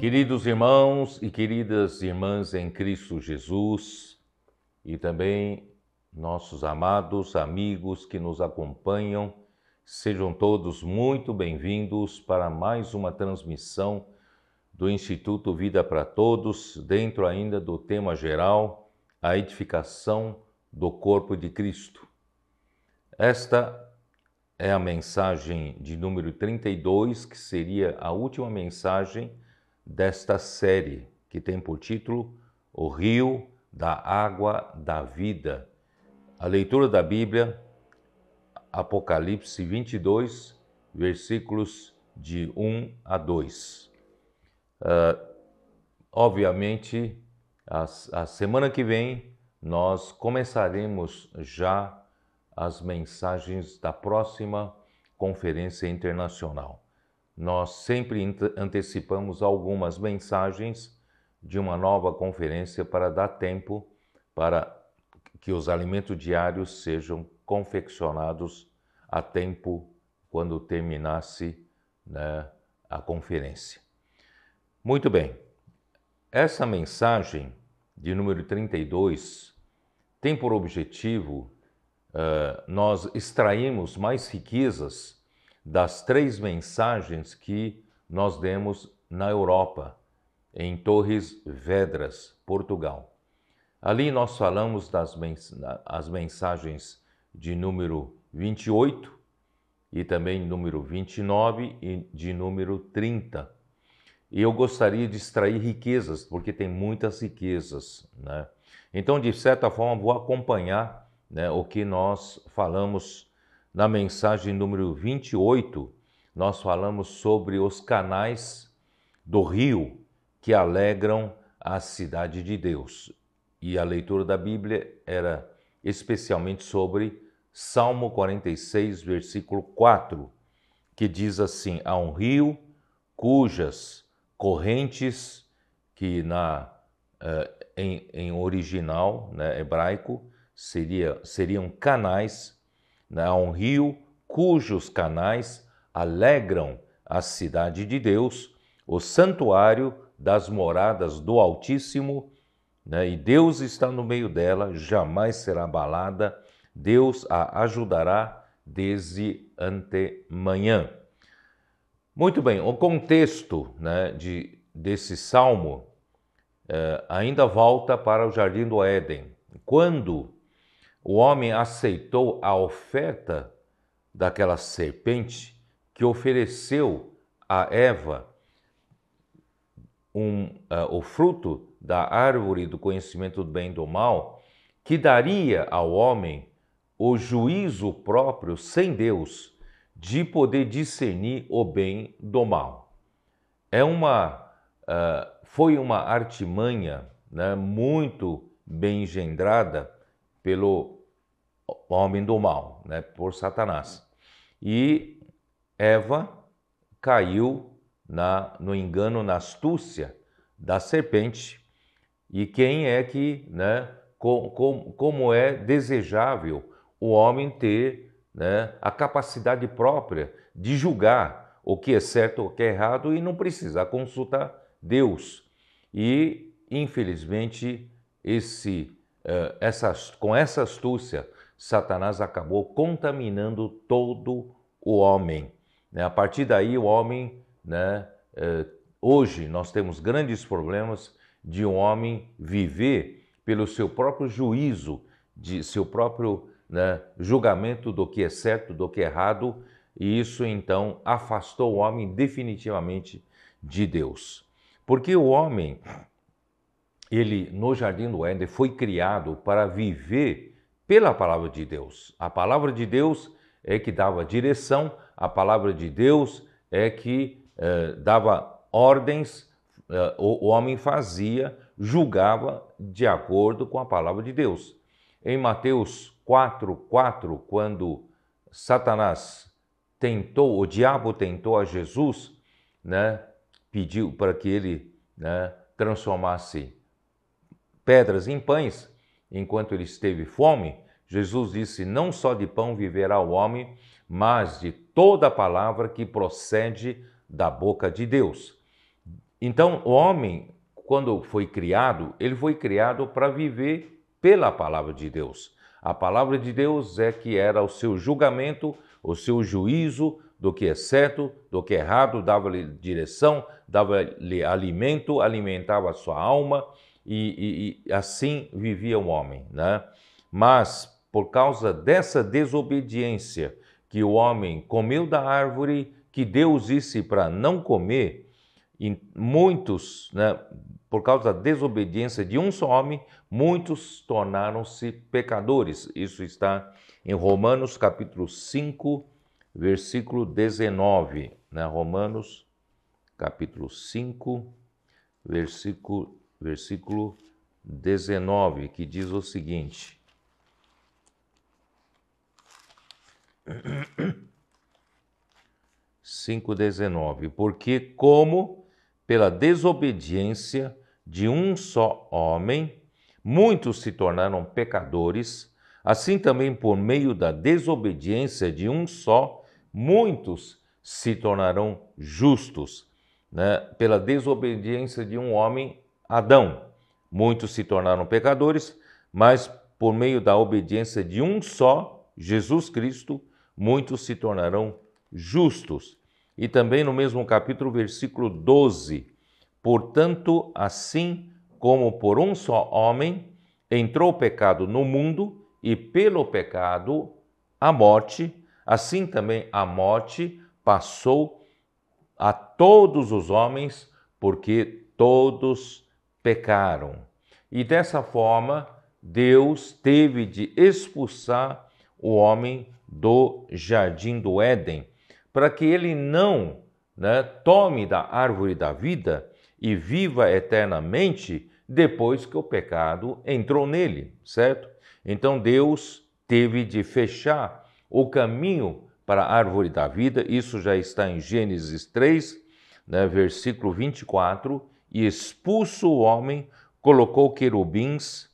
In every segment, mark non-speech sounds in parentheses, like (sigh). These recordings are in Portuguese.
Queridos irmãos e queridas irmãs em Cristo Jesus, e também nossos amados amigos que nos acompanham, sejam todos muito bem-vindos para mais uma transmissão do Instituto Vida para Todos, dentro ainda do tema geral, a edificação do corpo de Cristo. Esta é a mensagem de número 32, que seria a última mensagem desta série, que tem por título O Rio da Água da Vida a leitura da Bíblia, Apocalipse 22, versículos de 1 a 2. Uh, ah, obviamente, a, a semana que vem nós começaremos já as mensagens da próxima Conferência Internacional. Nós sempre antecipamos algumas mensagens de uma nova conferência para dar tempo para que os alimentos diários sejam confeccionados a tempo quando terminasse né, a conferência. Muito bem, essa mensagem de número 32 tem por objetivo uh, nós extrairmos mais riquezas das três mensagens que nós demos na Europa, em Torres Vedras, Portugal. Ali nós falamos das mens as mensagens de número 28 e também número 29 e de número 30. E eu gostaria de extrair riquezas, porque tem muitas riquezas. Né? Então, de certa forma, vou acompanhar né, o que nós falamos na mensagem número 28. Nós falamos sobre os canais do rio que alegram a cidade de Deus e a leitura da Bíblia era especialmente sobre Salmo 46, versículo 4, que diz assim: Há um rio cujas correntes, que na, eh, em, em original né, hebraico seria, seriam canais, né, há um rio cujos canais alegram a cidade de Deus, o santuário das moradas do Altíssimo né? e Deus está no meio dela, jamais será abalada, Deus a ajudará desde antemanhã. Muito bem, o contexto né, de, desse salmo eh, ainda volta para o jardim do Éden. Quando o homem aceitou a oferta daquela serpente que ofereceu a Eva um, uh, o fruto da árvore do conhecimento do bem e do mal, que daria ao homem o juízo próprio sem Deus de poder discernir o bem do mal. É uma, uh, foi uma artimanha né, muito bem engendrada pelo homem do mal, né, por Satanás. E Eva caiu na, no engano, na astúcia da serpente e quem é que, né, com, com, como é desejável o homem ter né, a capacidade própria de julgar o que é certo ou o que é errado e não precisar consultar Deus. E, infelizmente, esse, uh, essa, com essa astúcia, Satanás acabou contaminando todo o homem. Né? A partir daí, o homem, né, uh, hoje nós temos grandes problemas de um homem viver pelo seu próprio juízo, de seu próprio né, julgamento do que é certo, do que é errado, e isso então afastou o homem definitivamente de Deus. Porque o homem, ele no jardim do Éden foi criado para viver pela palavra de Deus. A palavra de Deus é que dava direção, a palavra de Deus é que eh, dava ordens, é, o homem fazia, julgava de acordo com a palavra de Deus. Em Mateus 4, 4, quando Satanás tentou, o diabo tentou a Jesus, né, pediu para que ele né, transformasse pedras em pães, enquanto ele esteve fome, Jesus disse: Não só de pão viverá o homem, mas de toda palavra que procede da boca de Deus. Então, o homem, quando foi criado, ele foi criado para viver pela palavra de Deus. A palavra de Deus é que era o seu julgamento, o seu juízo do que é certo, do que é errado, dava-lhe direção, dava-lhe alimento, alimentava a sua alma e, e, e assim vivia o homem. Né? Mas, por causa dessa desobediência que o homem comeu da árvore que Deus disse para não comer, e muitos, né, por causa da desobediência de um só homem, muitos tornaram-se pecadores. Isso está em Romanos capítulo 5, versículo 19. Né? Romanos capítulo 5, versículo, versículo 19, que diz o seguinte. (clears throat) Cinco dezenove, porque como pela desobediência de um só homem, muitos se tornaram pecadores, assim também por meio da desobediência de um só, muitos se tornarão justos. Né? Pela desobediência de um homem, Adão, muitos se tornaram pecadores, mas por meio da obediência de um só, Jesus Cristo, muitos se tornarão justos. E também no mesmo capítulo, versículo 12: Portanto, assim como por um só homem entrou o pecado no mundo, e pelo pecado a morte, assim também a morte passou a todos os homens, porque todos pecaram. E dessa forma, Deus teve de expulsar o homem do jardim do Éden para que ele não né, tome da árvore da vida e viva eternamente depois que o pecado entrou nele, certo? Então Deus teve de fechar o caminho para a árvore da vida, isso já está em Gênesis 3, né, versículo 24, e expulso o homem, colocou querubins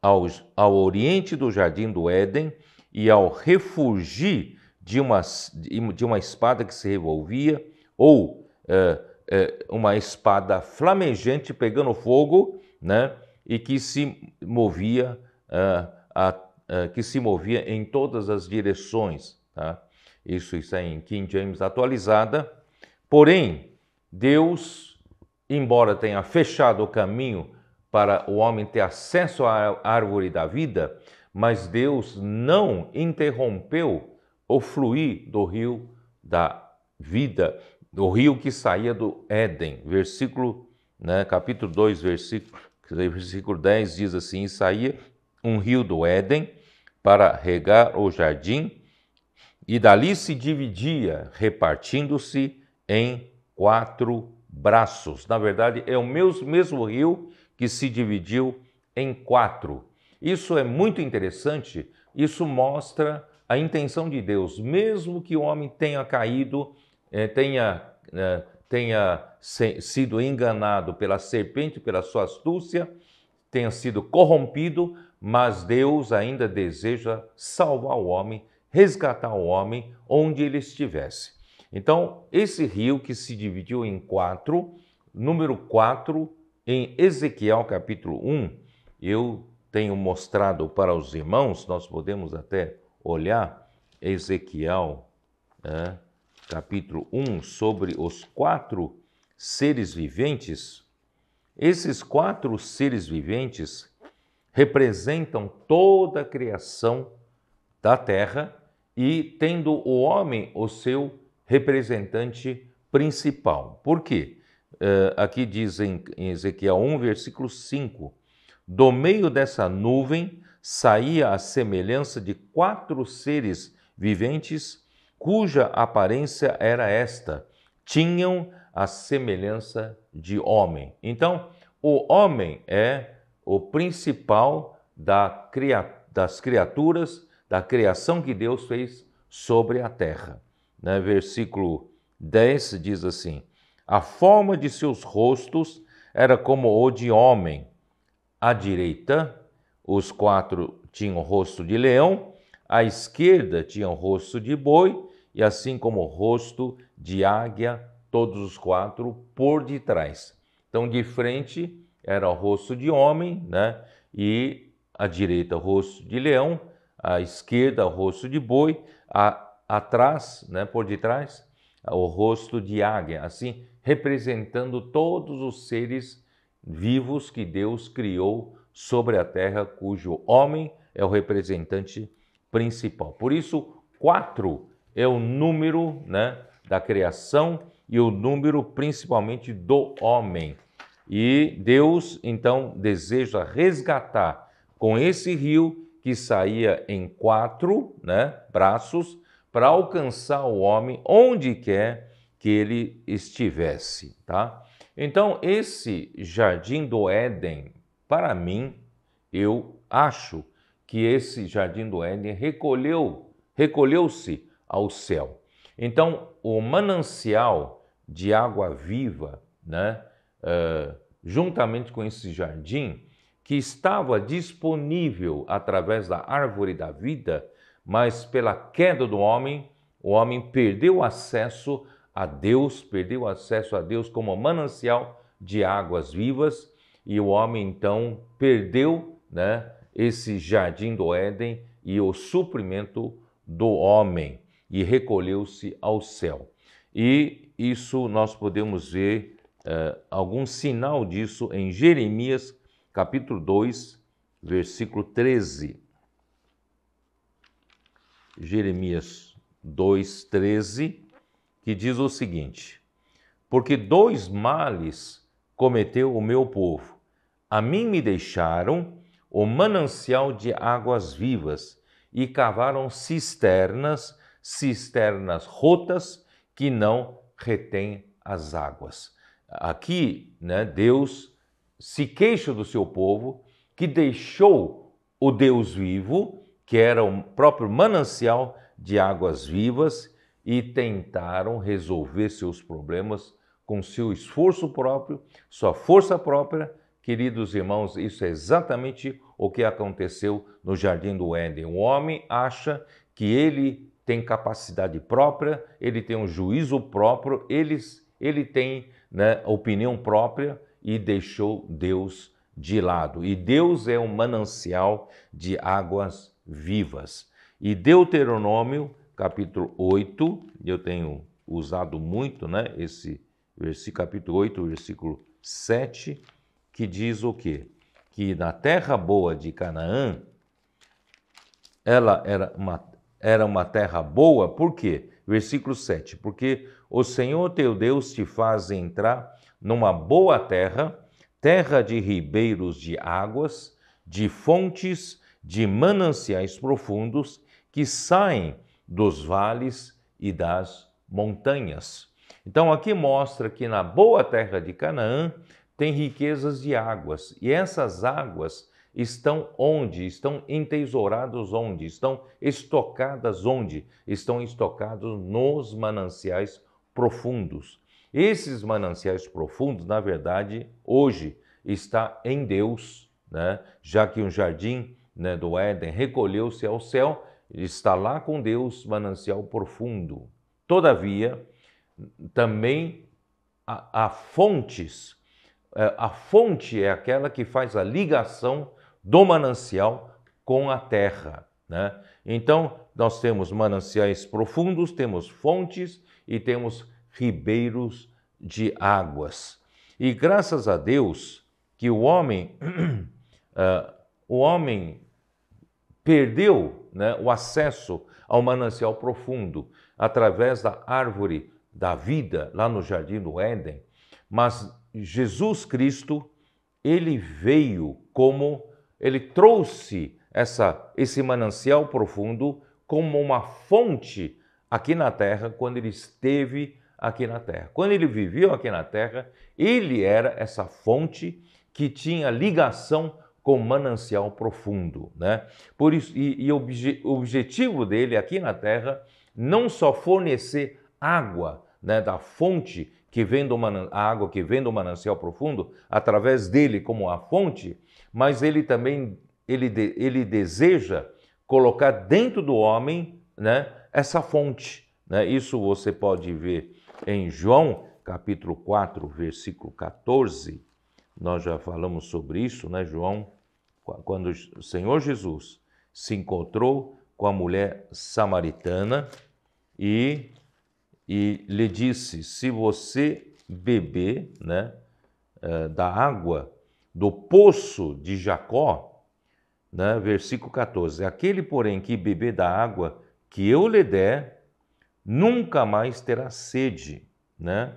ao, ao oriente do jardim do Éden e ao refugir de uma, de uma espada que se revolvia, ou é, é, uma espada flamejante pegando fogo, né, e que se movia, é, a, que se movia em todas as direções. Tá? Isso está é em King James atualizada. Porém, Deus, embora tenha fechado o caminho para o homem ter acesso à árvore da vida, mas Deus não interrompeu ou fluir do rio da vida, do rio que saía do Éden. Versículo, né, capítulo 2, versículo, versículo 10 diz assim: e saía um rio do Éden para regar o jardim, e dali se dividia, repartindo-se em quatro braços. Na verdade, é o mesmo rio que se dividiu em quatro. Isso é muito interessante, isso mostra a intenção de Deus, mesmo que o homem tenha caído, eh, tenha, né, tenha sido enganado pela serpente, pela sua astúcia, tenha sido corrompido, mas Deus ainda deseja salvar o homem, resgatar o homem onde ele estivesse. Então, esse rio que se dividiu em quatro, número 4, em Ezequiel capítulo 1, eu tenho mostrado para os irmãos, nós podemos até olhar Ezequiel, né, capítulo 1, sobre os quatro seres viventes, esses quatro seres viventes representam toda a criação da terra e tendo o homem o seu representante principal. Por quê? Uh, aqui diz em, em Ezequiel 1, versículo 5: Do meio dessa nuvem saía a semelhança de quatro seres viventes, cuja aparência era esta: tinham a semelhança de homem. Então, o homem é o principal da, das criaturas, da criação que Deus fez sobre a terra. Né? Versículo 10 diz assim: A forma de seus rostos era como o de homem, à direita os quatro tinham rosto de leão, à esquerda tinham rosto de boi, e assim como rosto de águia, todos os quatro por detrás. Então, de frente era o rosto de homem, né? E à direita, rosto de leão, à esquerda, rosto de boi, a, atrás, né, por detrás, o rosto de águia, assim representando todos os seres vivos que Deus criou sobre a terra, cujo homem é o representante principal. Por isso, quatro é o número né, da criação e o número principalmente do homem. E Deus então deseja resgatar com esse rio que saía em quatro né, braços para alcançar o homem onde quer que ele estivesse. Tá? Então, esse jardim do Éden para mim, eu acho que esse jardim do Éden recolheu, recolheu-se ao céu. Então, o manancial de água viva, né, uh, juntamente com esse jardim, que estava disponível através da árvore da vida, mas pela queda do homem, o homem perdeu acesso a Deus, perdeu acesso a Deus como manancial de águas vivas e o homem então perdeu né, esse jardim do Éden e o suprimento do homem e recolheu-se ao céu. E isso nós podemos ver eh, algum sinal disso em Jeremias capítulo 2, versículo 13. Jeremias 2, 13, que diz o seguinte: Porque dois males cometeu o meu povo a mim me deixaram o manancial de águas vivas e cavaram cisternas, cisternas rotas que não retêm as águas. Aqui, né, Deus se queixa do seu povo que deixou o Deus vivo, que era o próprio manancial de águas vivas, e tentaram resolver seus problemas com seu esforço próprio, sua força própria, Queridos irmãos, isso é exatamente o que aconteceu no jardim do Éden. O homem acha que ele tem capacidade própria, ele tem um juízo próprio, ele, ele tem né, opinião própria e deixou Deus de lado. E Deus é um manancial de águas vivas. E Deuteronômio, capítulo 8, eu tenho usado muito né, esse versículo, capítulo 8, versículo 7 que diz o quê? Que na terra boa de Canaã, ela era uma, era uma terra boa, por quê? Versículo 7: Porque o Senhor teu Deus te faz entrar numa boa terra, terra de ribeiros de águas, de fontes, de mananciais profundos que saem dos vales e das montanhas. Então aqui mostra que na boa terra de Canaã tem riquezas de águas, e essas águas estão onde? Estão entesouradas onde? Estão estocadas onde? Estão estocados nos mananciais profundos. Esses mananciais profundos, na verdade, hoje está em Deus, né? já que o jardim né, do Éden recolheu-se ao céu, está lá com Deus, manancial profundo. Todavia, também há, há fontes é, a fonte é aquela que faz a ligação do manancial com a terra. Né? Então, nós temos mananciais profundos, temos fontes e temos ribeiros de águas. E graças a Deus que o homem, uh, (clears throat) o homem perdeu né, o acesso ao manancial profundo através da árvore da vida lá no jardim do Éden, mas Jesus Cristo, ele veio como ele trouxe essa esse manancial profundo como uma fonte aqui na terra quando ele esteve aqui na terra. Quando ele viveu aqui na terra, ele era essa fonte que tinha ligação com manancial profundo, né? Por isso e, e obje, o objetivo dele aqui na terra não só fornecer água né, da fonte que vem do a água que vem do manancial profundo, através dele como a fonte, mas ele também ele, de... ele deseja colocar dentro do homem né, essa fonte. Né? Isso você pode ver em João, capítulo 4, versículo 14. Nós já falamos sobre isso, né, João? Quando o Senhor Jesus se encontrou com a mulher samaritana e e lhe disse: Se você beber né, eh, da água do poço de Jacó, né, versículo 14: Aquele, porém, que beber da água que eu lhe der, nunca mais terá sede. Né?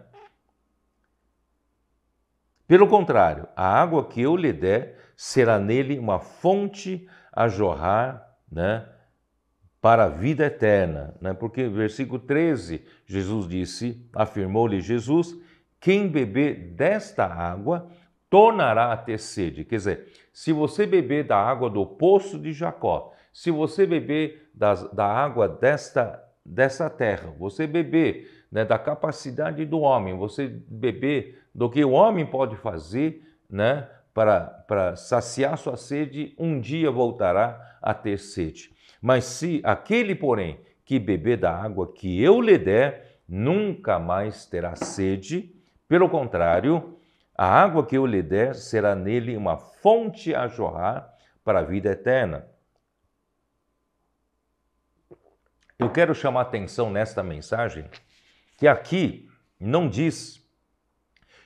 Pelo contrário, a água que eu lhe der será nele uma fonte a jorrar né, para a vida eterna. Né? Porque, versículo 13, Jesus disse, afirmou-lhe Jesus, quem beber desta água tornará a ter sede. Quer dizer, se você beber da água do poço de Jacó, se você beber das, da água desta, desta terra, você beber né, da capacidade do homem, você beber do que o homem pode fazer né, para, para saciar sua sede, um dia voltará a ter sede. Mas se aquele, porém, que beber da água que eu lhe der, nunca mais terá sede, pelo contrário, a água que eu lhe der será nele uma fonte a jorrar para a vida eterna. Eu quero chamar atenção nesta mensagem que aqui não diz: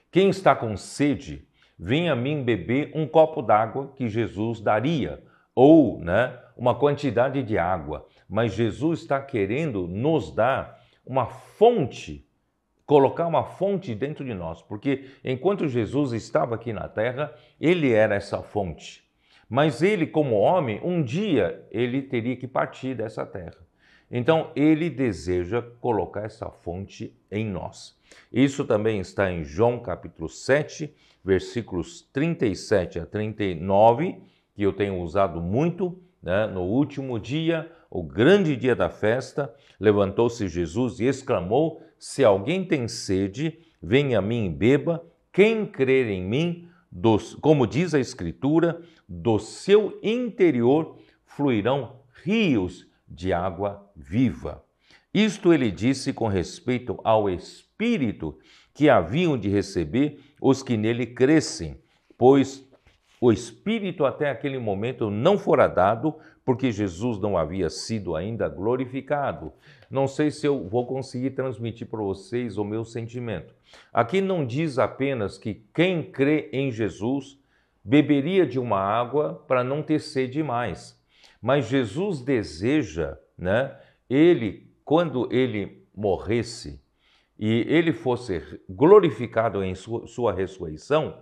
quem está com sede, venha a mim beber um copo d'água que Jesus daria ou né, uma quantidade de água, mas Jesus está querendo nos dar uma fonte, colocar uma fonte dentro de nós, porque enquanto Jesus estava aqui na terra, ele era essa fonte. Mas ele, como homem, um dia ele teria que partir dessa terra. Então, ele deseja colocar essa fonte em nós. Isso também está em João capítulo 7, versículos 37 a 39 que eu tenho usado muito, né? no último dia, o grande dia da festa, levantou-se Jesus e exclamou: Se alguém tem sede, venha a mim e beba. Quem crer em mim, como diz a Escritura, do seu interior fluirão rios de água viva. Isto ele disse com respeito ao Espírito que haviam de receber os que nele crescem, pois o Espírito até aquele momento não fora dado, porque Jesus não havia sido ainda glorificado. Não sei se eu vou conseguir transmitir para vocês o meu sentimento. Aqui não diz apenas que quem crê em Jesus beberia de uma água para não ter sede mais. Mas Jesus deseja, né? Ele, quando ele morresse e ele fosse glorificado em sua, sua ressurreição,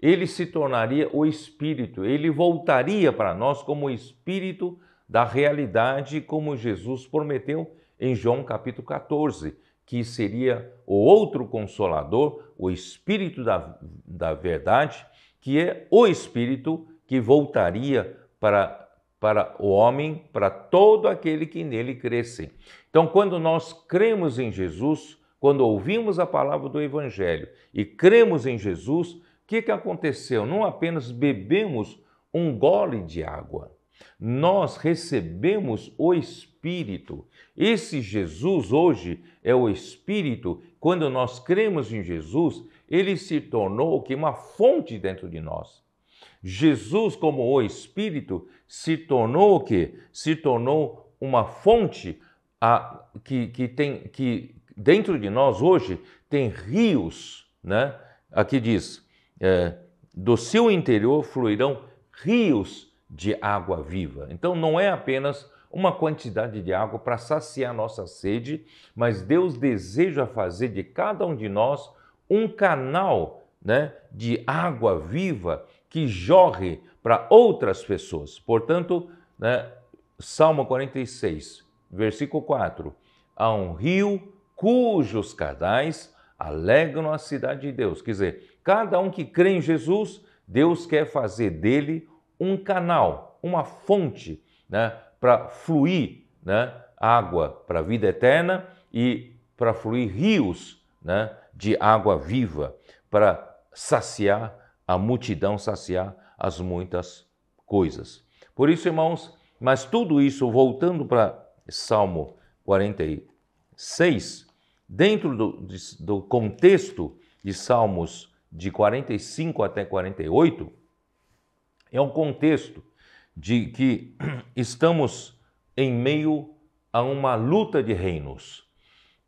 ele se tornaria o Espírito, ele voltaria para nós como o Espírito da realidade, como Jesus prometeu em João capítulo 14, que seria o outro consolador, o Espírito da, da verdade, que é o Espírito que voltaria para para o homem, para todo aquele que nele cresce. Então, quando nós cremos em Jesus, quando ouvimos a palavra do Evangelho e cremos em Jesus, o que, que aconteceu? Não apenas bebemos um gole de água, nós recebemos o Espírito. Esse Jesus hoje é o Espírito. Quando nós cremos em Jesus, ele se tornou o que uma fonte dentro de nós. Jesus, como o Espírito, se tornou o que? Se tornou uma fonte a, que, que tem que dentro de nós hoje tem rios, né? Aqui diz é, do seu interior fluirão rios de água viva. Então não é apenas uma quantidade de água para saciar nossa sede, mas Deus deseja fazer de cada um de nós um canal né, de água viva que jorre para outras pessoas. Portanto, né, Salmo 46, versículo 4: há um rio cujos cardais alegram a cidade de Deus. Quer dizer, Cada um que crê em Jesus, Deus quer fazer dele um canal, uma fonte né, para fluir né, água para a vida eterna e para fluir rios né, de água viva, para saciar a multidão, saciar as muitas coisas. Por isso, irmãos, mas tudo isso, voltando para Salmo 46, dentro do, do contexto de Salmos de 45 até 48, é um contexto de que (clears throat) estamos em meio a uma luta de reinos.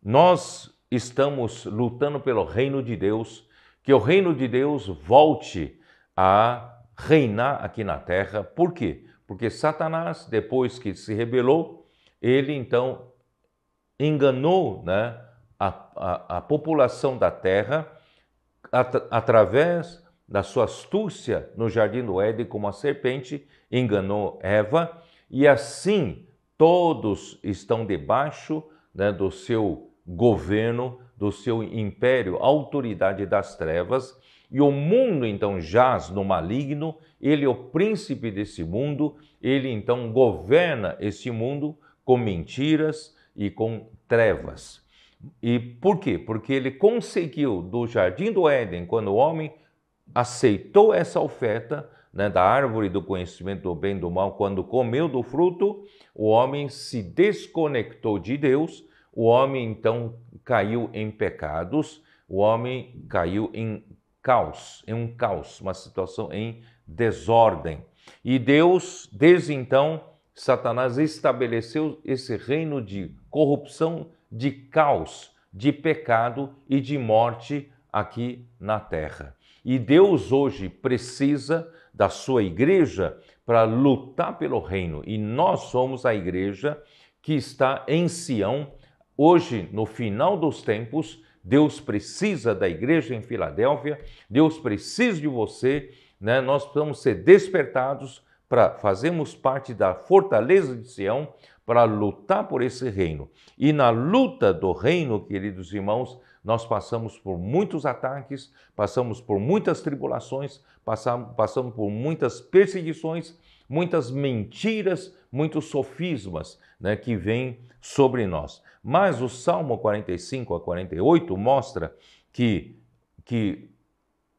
Nós estamos lutando pelo reino de Deus, que o reino de Deus volte a reinar aqui na terra. Por quê? Porque Satanás, depois que se rebelou, ele então enganou né, a, a, a população da terra at através da sua astúcia no jardim do Éden, como a serpente enganou Eva, e assim todos estão debaixo né, do seu governo, do seu império, autoridade das trevas, e o mundo então jaz no maligno, ele é o príncipe desse mundo, ele então governa esse mundo com mentiras e com trevas. E por quê? Porque ele conseguiu do jardim do Éden, quando o homem aceitou essa oferta né, da árvore do conhecimento do bem e do mal, quando comeu do fruto, o homem se desconectou de Deus, o homem então caiu em pecados, o homem caiu em caos, em um caos, uma situação em desordem. E Deus, desde então, Satanás estabeleceu esse reino de corrupção de caos, de pecado e de morte aqui na terra. E Deus hoje precisa da sua igreja para lutar pelo reino, e nós somos a igreja que está em Sião. Hoje, no final dos tempos, Deus precisa da igreja em Filadélfia, Deus precisa de você, né? nós precisamos ser despertados para fazermos parte da fortaleza de Sião, para lutar por esse reino. E na luta do reino, queridos irmãos, nós passamos por muitos ataques, passamos por muitas tribulações, passamos, por muitas perseguições, muitas mentiras, muitos sofismas né, que vêm sobre nós. Mas o Salmo 45 a 48 mostra que, que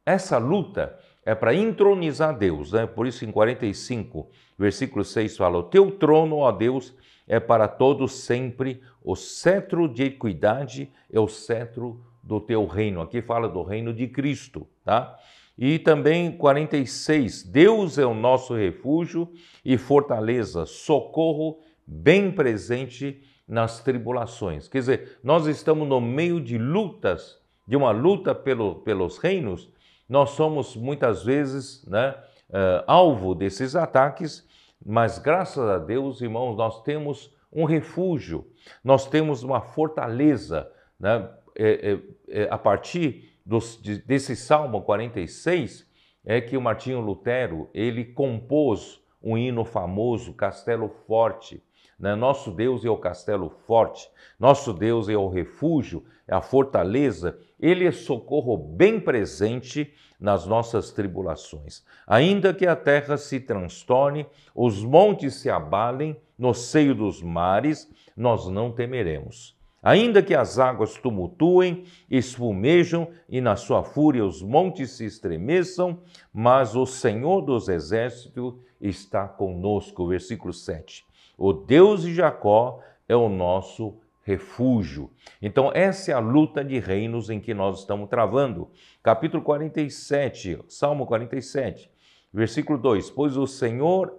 essa luta é para entronizar Deus. Né? Por isso, em 45, versículo 6 fala: O teu trono, ó Deus, é para todos sempre, o cetro de equidade é o cetro do teu reino. Aqui fala do reino de Cristo, tá? E também 46, Deus é o nosso refúgio e fortaleza, socorro bem presente nas tribulações. Quer dizer, nós estamos no meio de lutas, de uma luta pelo, pelos reinos, nós somos muitas vezes né, eh, alvo desses ataques mas graças a Deus, irmãos, nós temos um refúgio, nós temos uma fortaleza. Né? É, é, é, a partir dos, de, desse Salmo 46 é que o Martinho Lutero ele compôs um hino famoso, Castelo Forte. Né? Nosso Deus é o castelo forte, nosso Deus é o refúgio é a fortaleza, ele é socorro bem presente nas nossas tribulações. Ainda que a terra se transtorne, os montes se abalem, no seio dos mares, nós não temeremos. Ainda que as águas tumultuem, esfumejam e na sua fúria os montes se estremeçam, mas o Senhor dos exércitos está conosco. Versículo 7. O Deus de Jacó é o nosso refúgio. Então, essa é a luta de reinos em que nós estamos travando. Capítulo 47, Salmo 47, versículo 2: Pois o Senhor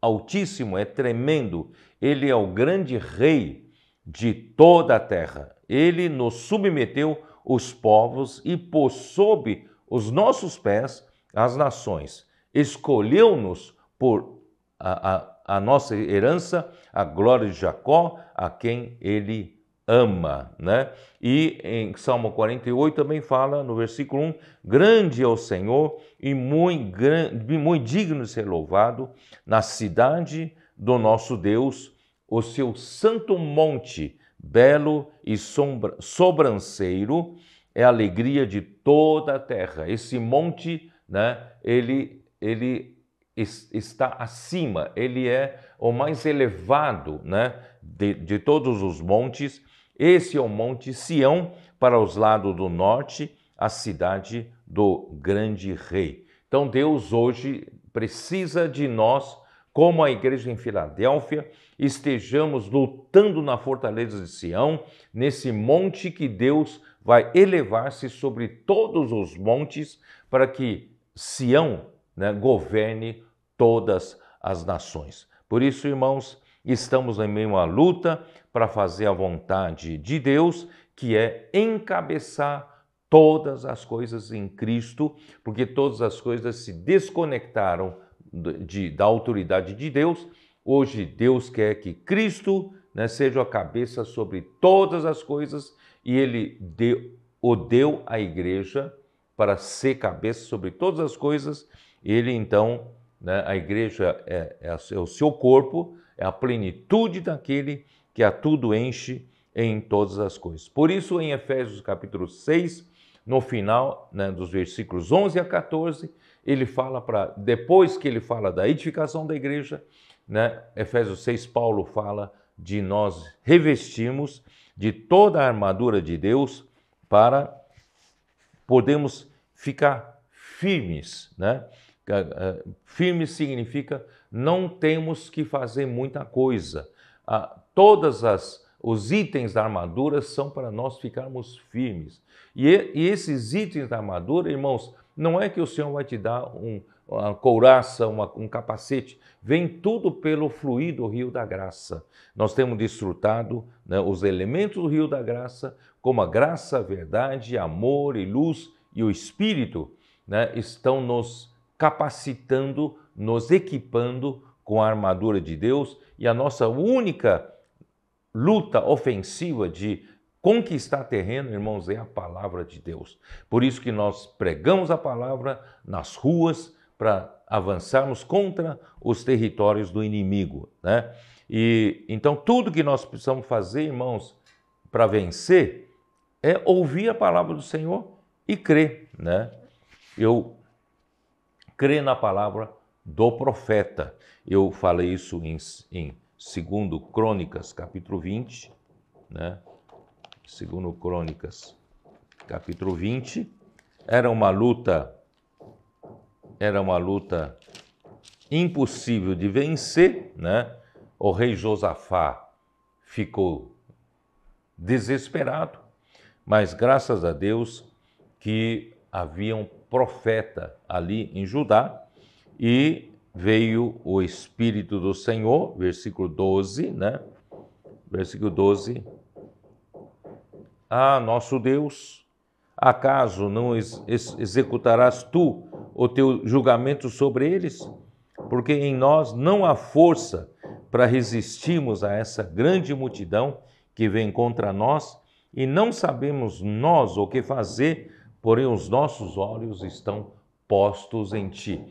Altíssimo é tremendo, ele é o grande rei de toda a terra. Ele nos submeteu os povos e pôs sob os nossos pés as nações. Escolheu-nos por a, a, a nossa herança, a glória de Jacó, a quem ele ama, né? E em Salmo 48 também fala no versículo 1: Grande é o Senhor e muito, grande, muito digno de ser louvado na cidade do nosso Deus, o seu santo monte, belo e sombra, sobranceiro, é a alegria de toda a terra. Esse monte, né? Ele, ele está acima, ele é o mais elevado né, de, de todos os montes. Esse é o Monte Sião, para os lados do norte, a cidade do grande rei. Então, Deus hoje precisa de nós, como a igreja em Filadélfia, estejamos lutando na fortaleza de Sião, nesse monte que Deus vai elevar-se sobre todos os montes, para que Sião né, governe todas as nações. Por isso, irmãos, estamos em meio à luta para fazer a vontade de Deus, que é encabeçar todas as coisas em Cristo, porque todas as coisas se desconectaram de, da autoridade de Deus. Hoje, Deus quer que Cristo né, seja a cabeça sobre todas as coisas e ele deu, o deu à igreja para ser cabeça sobre todas as coisas. Ele então né? A igreja é, é, é o seu corpo, é a plenitude daquele que a tudo enche em todas as coisas. Por isso, em Efésios capítulo 6, no final né, dos versículos 11 a 14, ele fala para, depois que ele fala da edificação da igreja, né, Efésios 6, Paulo fala de nós revestimos de toda a armadura de Deus para podermos ficar firmes, né? Ah, ah, firme significa não temos que fazer muita coisa. Ah, Todos os itens da armadura são para nós ficarmos firmes. E, esses itens da armadura, irmãos, não é que o Senhor vai te dar um, uma couraça, uma, um capacete, vem tudo pelo fluir do rio da graça. Nós temos desfrutado né, os elementos do rio da graça, como a graça, a verdade, amor e luz e o Espírito né, estão nos capacitando, nos equipando com a armadura de Deus e a nossa única luta ofensiva de conquistar terreno, irmãos, é a palavra de Deus. Por isso que nós pregamos a palavra nas ruas para avançarmos contra os territórios do inimigo, né? E então tudo que nós precisamos fazer, irmãos, para vencer é ouvir a palavra do Senhor e crer, né? Eu crê na palavra do profeta. Eu falei isso em, em 2 Crônicas, capítulo 20, né? 2 Crônicas, capítulo 20. Era uma luta, era uma luta impossível de vencer, né? O rei Josafá ficou desesperado, mas graças a Deus que havia um profeta ali em Judá, e veio o Espírito do Senhor, versículo 12, né? Versículo 12. Ah, nosso Deus, acaso não ex executarás tu o teu julgamento sobre eles? Porque em nós não há força para resistirmos a essa grande multidão que vem contra nós, e não sabemos nós o que fazer, porém os nossos olhos estão postos em ti.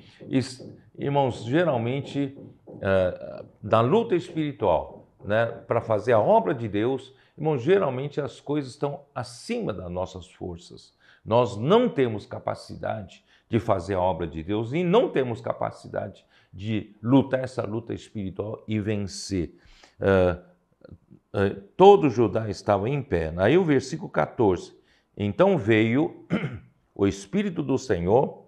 irmãos, geralmente, é, na luta espiritual, né, para fazer a obra de Deus, irmãos, geralmente as coisas estão acima das nossas forças. Nós não temos capacidade de fazer a obra de Deus e não temos capacidade de lutar essa luta espiritual e vencer. Uh, uh, todo Judá estava em pé. Aí o versículo 14. Então veio (clears throat) o Espírito do Senhor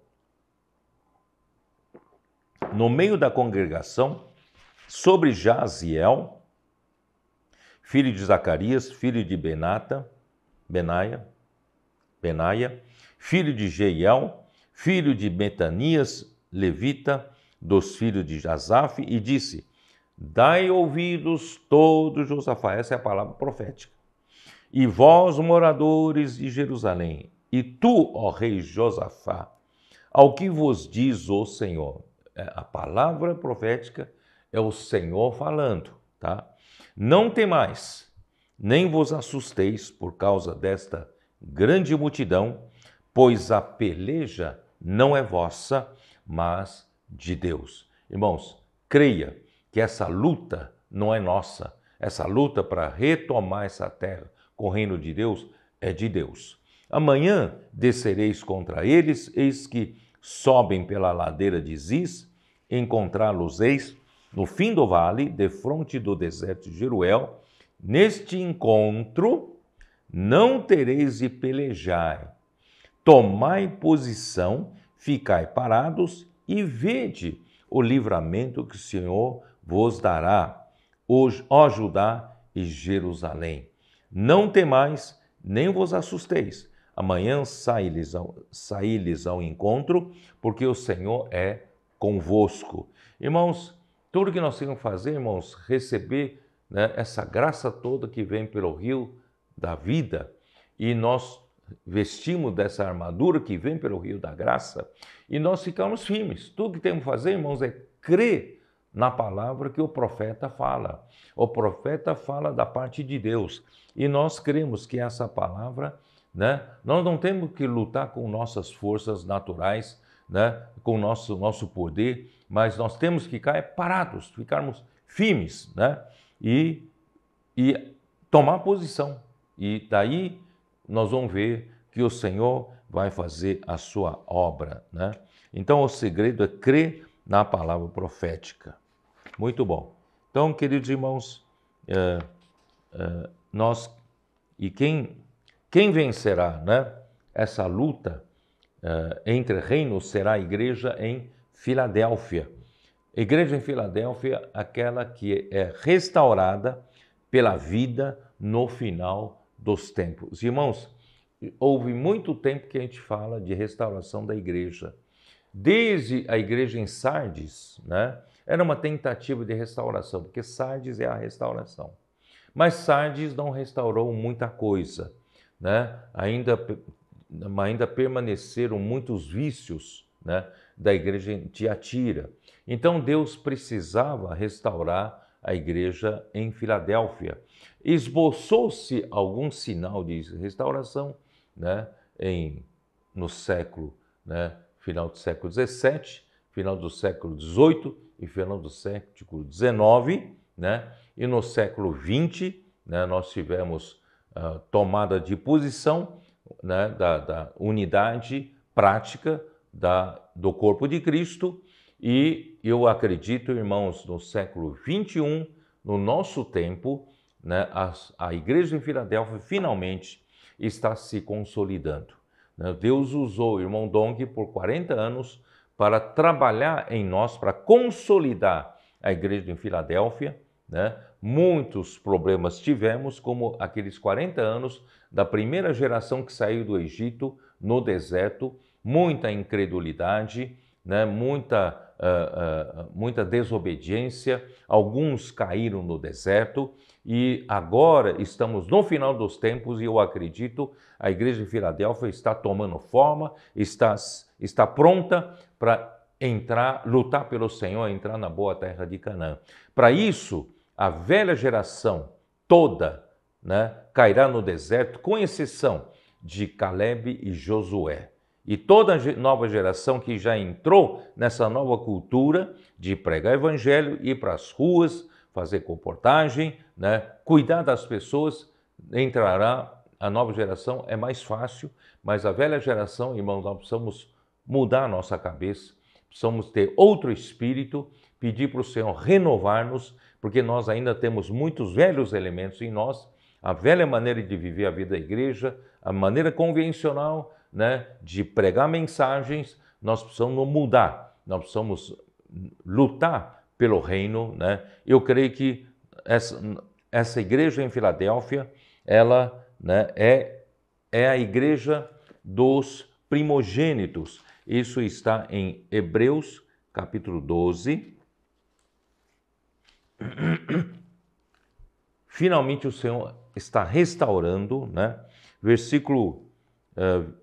no meio da congregação, sobre Jaziel, filho de Zacarias, filho de Benata, Benaia, Benaia, filho de Jeiel, filho de Betanias, levita, dos filhos de Jazaf, e disse: Dai ouvidos todos, Josafá, essa é a palavra profética. E vós, moradores de Jerusalém, e tu, ó rei Josafá, ao que vos diz o Senhor. É, a palavra profética é o Senhor falando, tá? Não temais, nem vos assusteis por causa desta grande multidão, pois a peleja não é vossa, mas de Deus. Irmãos, creia que essa luta não é nossa. Essa luta para retomar essa terra com o reino de Deus é de Deus. Amanhã descereis contra eles, eis que sobem pela ladeira de Ziz, encontrá-los-eis no fim do vale, defronte do deserto de Jeruel. Neste encontro não tereis de pelejar. Tomai posição, ficai parados e vede o livramento que o Senhor vos dará, ó Judá e Jerusalém. Não temais, nem vos assusteis, Amanhã saí-lhes ao, saí ao encontro, porque o Senhor é convosco. Irmãos, tudo que nós temos que fazer, irmãos, receber né, essa graça toda que vem pelo rio da vida e nós vestimos dessa armadura que vem pelo rio da graça e nós ficamos firmes. Tudo que temos que fazer, irmãos, é crer na palavra que o profeta fala. O profeta fala da parte de Deus e nós cremos que essa palavra né? Nós não temos que lutar com nossas forças naturais, né? com nosso nosso poder, mas nós temos que ficar parados, ficarmos firmes né? e, e tomar posição. E daí nós vamos ver que o Senhor vai fazer a sua obra. Né? Então o segredo é crer na palavra profética. Muito bom. Então, queridos irmãos, é, é, nós e quem quem vencerá né, essa luta uh, entre reinos será a igreja em Filadélfia. igreja em Filadélfia, aquela que é restaurada pela vida no final dos tempos. Irmãos, houve muito tempo que a gente fala de restauração da igreja. Desde a igreja em Sardes, né, era uma tentativa de restauração, porque Sardes é a restauração. Mas Sardes não restaurou muita coisa né, ainda, ainda permaneceram muitos vícios né, da igreja em Tiatira. Então Deus precisava restaurar a igreja em Filadélfia. Esboçou-se algum sinal de restauração né, em, no século, né, final do século XVII, final do século XVIII e final do século XIX, né? e no século XX né, nós tivemos ah, tomada de posição né, da, da, unidade prática da, do corpo de Cristo. E eu acredito, irmãos, no século 21, no nosso tempo, né, a, a igreja em Filadélfia finalmente está se consolidando. Né. Deus usou o irmão Dong por 40 anos para trabalhar em nós, para consolidar a igreja em Filadélfia né? Muitos problemas tivemos, como aqueles 40 anos da primeira geração que saiu do Egito no deserto, muita incredulidade, né? muita, uh, uh, muita desobediência, alguns caíram no deserto e agora estamos no final dos tempos e eu acredito a igreja de Filadélfia está tomando forma, está, está pronta para entrar, lutar pelo Senhor, entrar na boa terra de Canaã. Para isso, a velha geração toda né, cairá no deserto, com exceção de Caleb e Josué. E toda a nova geração que já entrou nessa nova cultura de pregar evangelho, ir para as ruas, fazer comportagem, né, cuidar das pessoas, entrará. A nova geração é mais fácil, mas a velha geração, irmãos, nós precisamos mudar a nossa cabeça precisamos ter outro espírito, pedir para o Senhor renovar-nos, porque nós ainda temos muitos velhos elementos em nós, a velha maneira de viver a vida da igreja, a maneira convencional né, de pregar mensagens, nós precisamos mudar, nós precisamos lutar pelo reino. Né? Eu creio que essa, essa igreja em Filadélfia, ela né, é, é a igreja dos primogênitos, isso está em Hebreus, capítulo 12. (clears throat) Finalmente o Senhor está restaurando, né? Versículo uh,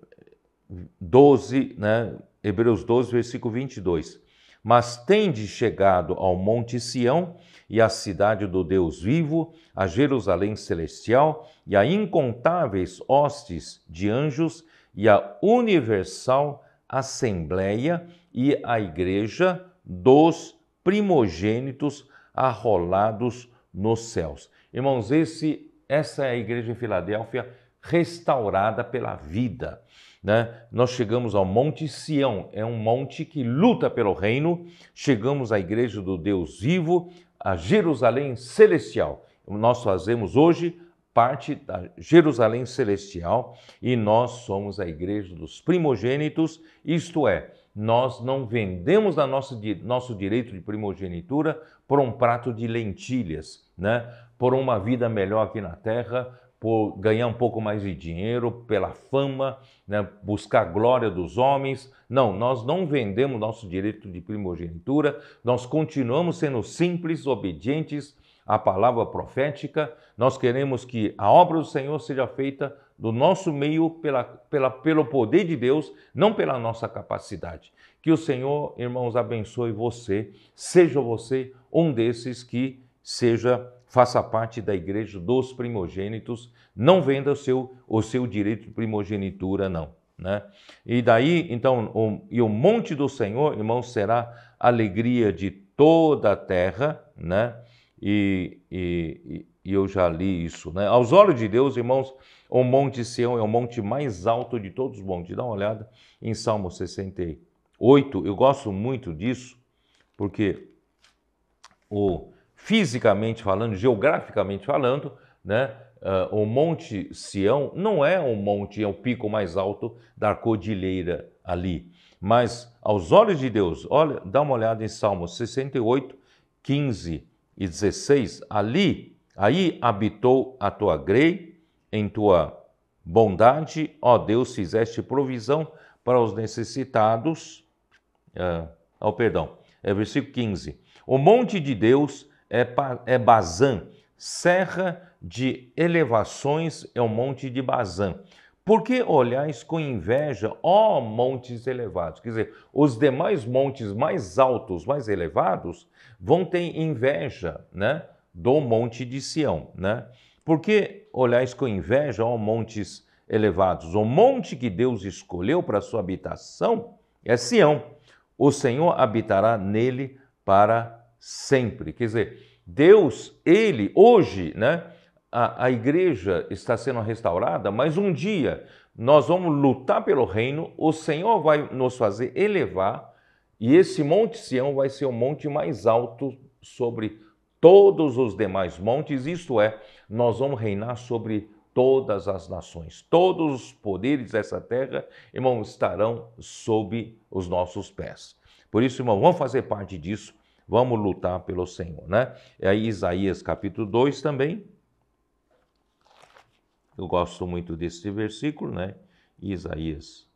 eh, 12, né? Hebreus 12, versículo 22. Mas tende chegado ao monte Sião e à cidade do Deus vivo, a Jerusalém celestial e a incontáveis hostes de anjos e a universal Assembleia e a Igreja dos Primogênitos arrolados nos céus. Irmãos, esse, essa é a Igreja em Filadélfia restaurada pela vida. Né? Nós chegamos ao Monte Sião, é um monte que luta pelo reino. Chegamos à Igreja do Deus Vivo, a Jerusalém Celestial. Nós fazemos hoje parte da Jerusalém Celestial e nós somos a igreja dos primogênitos, isto é, nós não vendemos a nossa, nosso direito de primogenitura por um prato de lentilhas, né? por uma vida melhor aqui na terra, por ganhar um pouco mais de dinheiro, pela fama, né? buscar a glória dos homens. Não, nós não vendemos nosso direito de primogenitura, nós continuamos sendo simples, obedientes a palavra profética, nós queremos que a obra do Senhor seja feita do nosso meio pela, pela, pelo poder de Deus, não pela nossa capacidade. Que o Senhor, irmãos, abençoe você, seja você um desses que seja faça parte da igreja dos primogênitos, não venda o seu, o seu direito de primogenitura, não. Né? E daí, então, o, e o monte do Senhor, irmãos, será alegria de toda a terra, né? e, e, e eu já li isso. Né? Aos olhos de Deus, irmãos, o Monte Sião é o monte mais alto de todos os montes. Dá uma olhada em Salmo 68. Eu gosto muito disso, porque o, fisicamente falando, geograficamente falando, né, uh, o Monte Sião não é um monte, é o pico mais alto da cordilheira ali. Mas aos olhos de Deus, olha, dá uma olhada em Salmo 68, 15 e 16, ali, aí habitou a tua grei, em tua bondade, ó Deus, fizeste provisão para os necessitados. Ah, oh, perdão, é versículo 15. O monte de Deus é, é Bazã, serra de elevações é o monte de Bazã. Porque olhais com inveja, ó montes elevados? Quer dizer, os demais montes mais altos, mais elevados, vão ter inveja né, do monte de Sião. Né? Porque olhais com inveja, ó montes elevados? O monte que Deus escolheu para sua habitação é Sião. O Senhor habitará nele para sempre. Quer dizer, Deus, ele, hoje, né? a, a igreja está sendo restaurada, mas um dia nós vamos lutar pelo reino, o Senhor vai nos fazer elevar, e esse Monte Sião vai ser o monte mais alto sobre todos os demais montes, isto é, nós vamos reinar sobre todas as nações. Todos os poderes dessa terra, irmão, estarão sob os nossos pés. Por isso, irmão, vamos fazer parte disso, vamos lutar pelo Senhor, né? É Isaías capítulo 2 também, eu gosto muito desse versículo, né? Isaías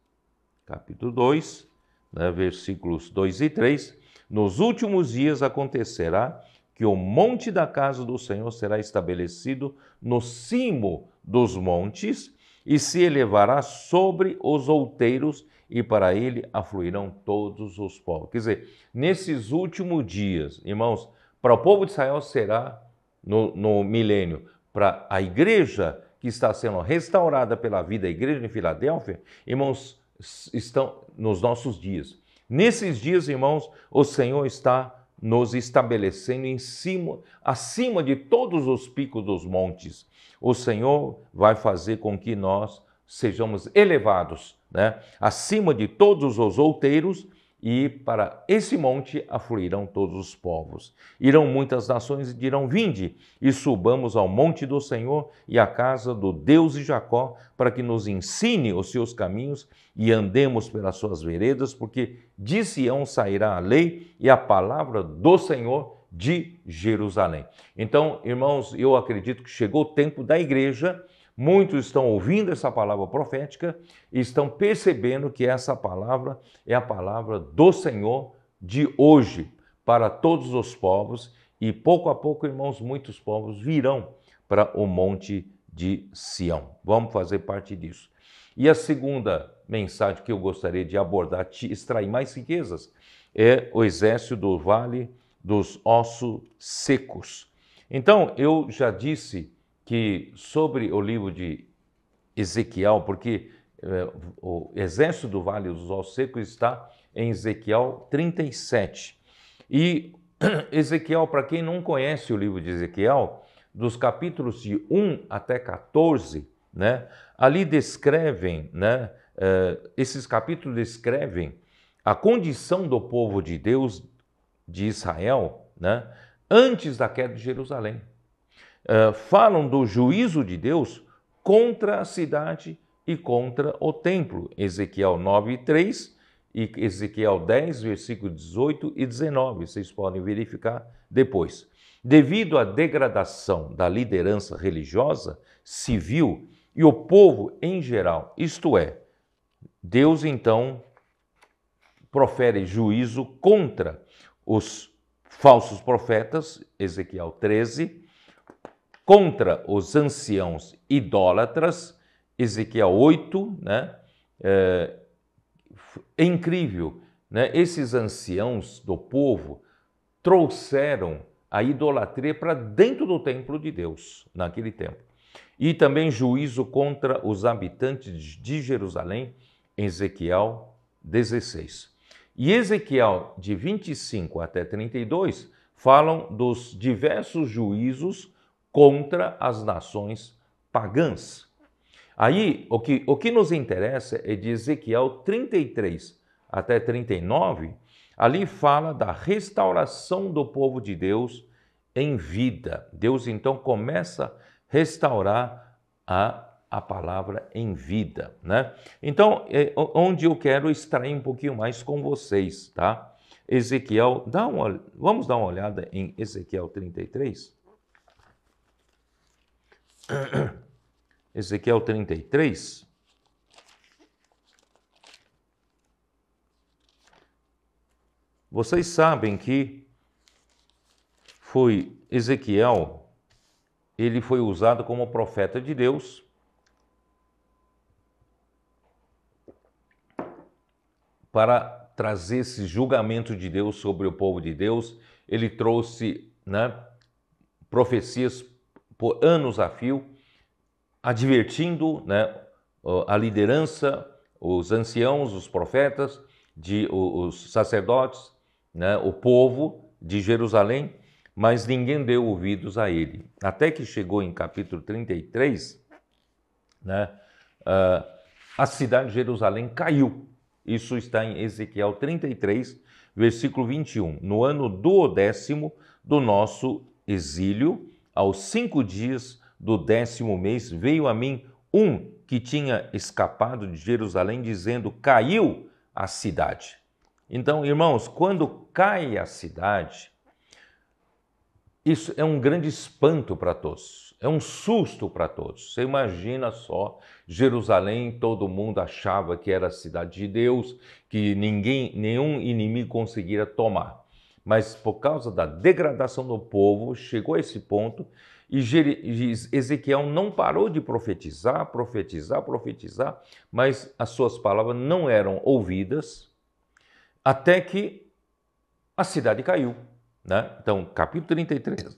capítulo 2, né? versículos 2 e 3. Nos últimos dias acontecerá que o monte da casa do Senhor será estabelecido no cimo dos montes e se elevará sobre os outeiros, e para ele afluirão todos os povos. Quer dizer, nesses últimos dias, irmãos, para o povo de Israel será no, no milênio, para a igreja que está sendo restaurada pela vida da igreja em Filadélfia, irmãos, estão nos nossos dias. Nesses dias, irmãos, o Senhor está nos estabelecendo em cima, acima de todos os picos dos montes. O Senhor vai fazer com que nós sejamos elevados, né? acima de todos os outeiros, e para esse monte afluirão todos os povos. Irão muitas nações e dirão: Vinde, e subamos ao monte do Senhor e à casa do Deus de Jacó, para que nos ensine os seus caminhos e andemos pelas suas veredas, porque de Sião sairá a lei e a palavra do Senhor de Jerusalém. Então, irmãos, eu acredito que chegou o tempo da igreja Muitos estão ouvindo essa palavra profética e estão percebendo que essa palavra é a palavra do Senhor de hoje para todos os povos e pouco a pouco, irmãos, muitos povos virão para o monte de Sião. Vamos fazer parte disso. E a segunda mensagem que eu gostaria de abordar, te extrair mais riquezas, é o exército do vale dos ossos secos. Então, eu já disse que sobre o livro de Ezequiel, porque eh, o exército do Vale dos Ossos secos está em Ezequiel 37. E (clears throat) Ezequiel, para quem não conhece o livro de Ezequiel, dos capítulos de 1 até 14, né, ali descrevem, né, eh, esses capítulos descrevem a condição do povo de Deus, de Israel, né, antes da queda de Jerusalém. Eh, falam do juízo de Deus contra a cidade e contra o templo. Ezequiel 9, 3 e Ezequiel 10, versículo 18 e 19. Vocês podem verificar depois. Devido à degradação da liderança religiosa, civil e o povo em geral, isto é, Deus então profere juízo contra os falsos profetas, Ezequiel 13, contra os anciãos idólatras, Ezequiel 8, né? É, é incrível, né? Esses anciãos do povo trouxeram a idolatria para dentro do templo de Deus naquele tempo. E também juízo contra os habitantes de Jerusalém, em Ezequiel 16. E Ezequiel de 25 até 32 falam dos diversos juízos contra as nações pagãs. Aí, o que, o que nos interessa é de Ezequiel 33 até 39, ali fala da restauração do povo de Deus em vida. Deus então começa a restaurar a, a palavra em vida, né? Então, é onde eu quero extrair um pouquinho mais com vocês, tá? Ezequiel, dá uma, vamos dar uma olhada em Ezequiel 33? (coughs) Ezequiel é 33. Vocês sabem que foi Ezequiel, ele foi usado como profeta de Deus. Para trazer esse julgamento de Deus sobre o povo de Deus, ele trouxe né, profecias por anos a fio, advertindo né, a liderança, os anciãos, os profetas, de, os sacerdotes, né, o povo de Jerusalém, mas ninguém deu ouvidos a ele. Até que chegou em capítulo 33, né, a cidade de Jerusalém caiu. Isso está em Ezequiel 33, versículo 21. No ano do décimo do nosso exílio, aos cinco dias do décimo mês veio a mim um que tinha escapado de Jerusalém, dizendo: Caiu a cidade. Então, irmãos, quando cai a cidade, isso é um grande espanto para todos, é um susto para todos. Você imagina só, Jerusalém, todo mundo achava que era a cidade de Deus, que ninguém, nenhum inimigo conseguira tomar. Mas por causa da degradação do povo, chegou a esse ponto e Ezequiel não parou de profetizar, profetizar, profetizar, mas as suas palavras não eram ouvidas, até que a cidade caiu. Né? Então, capítulo 33,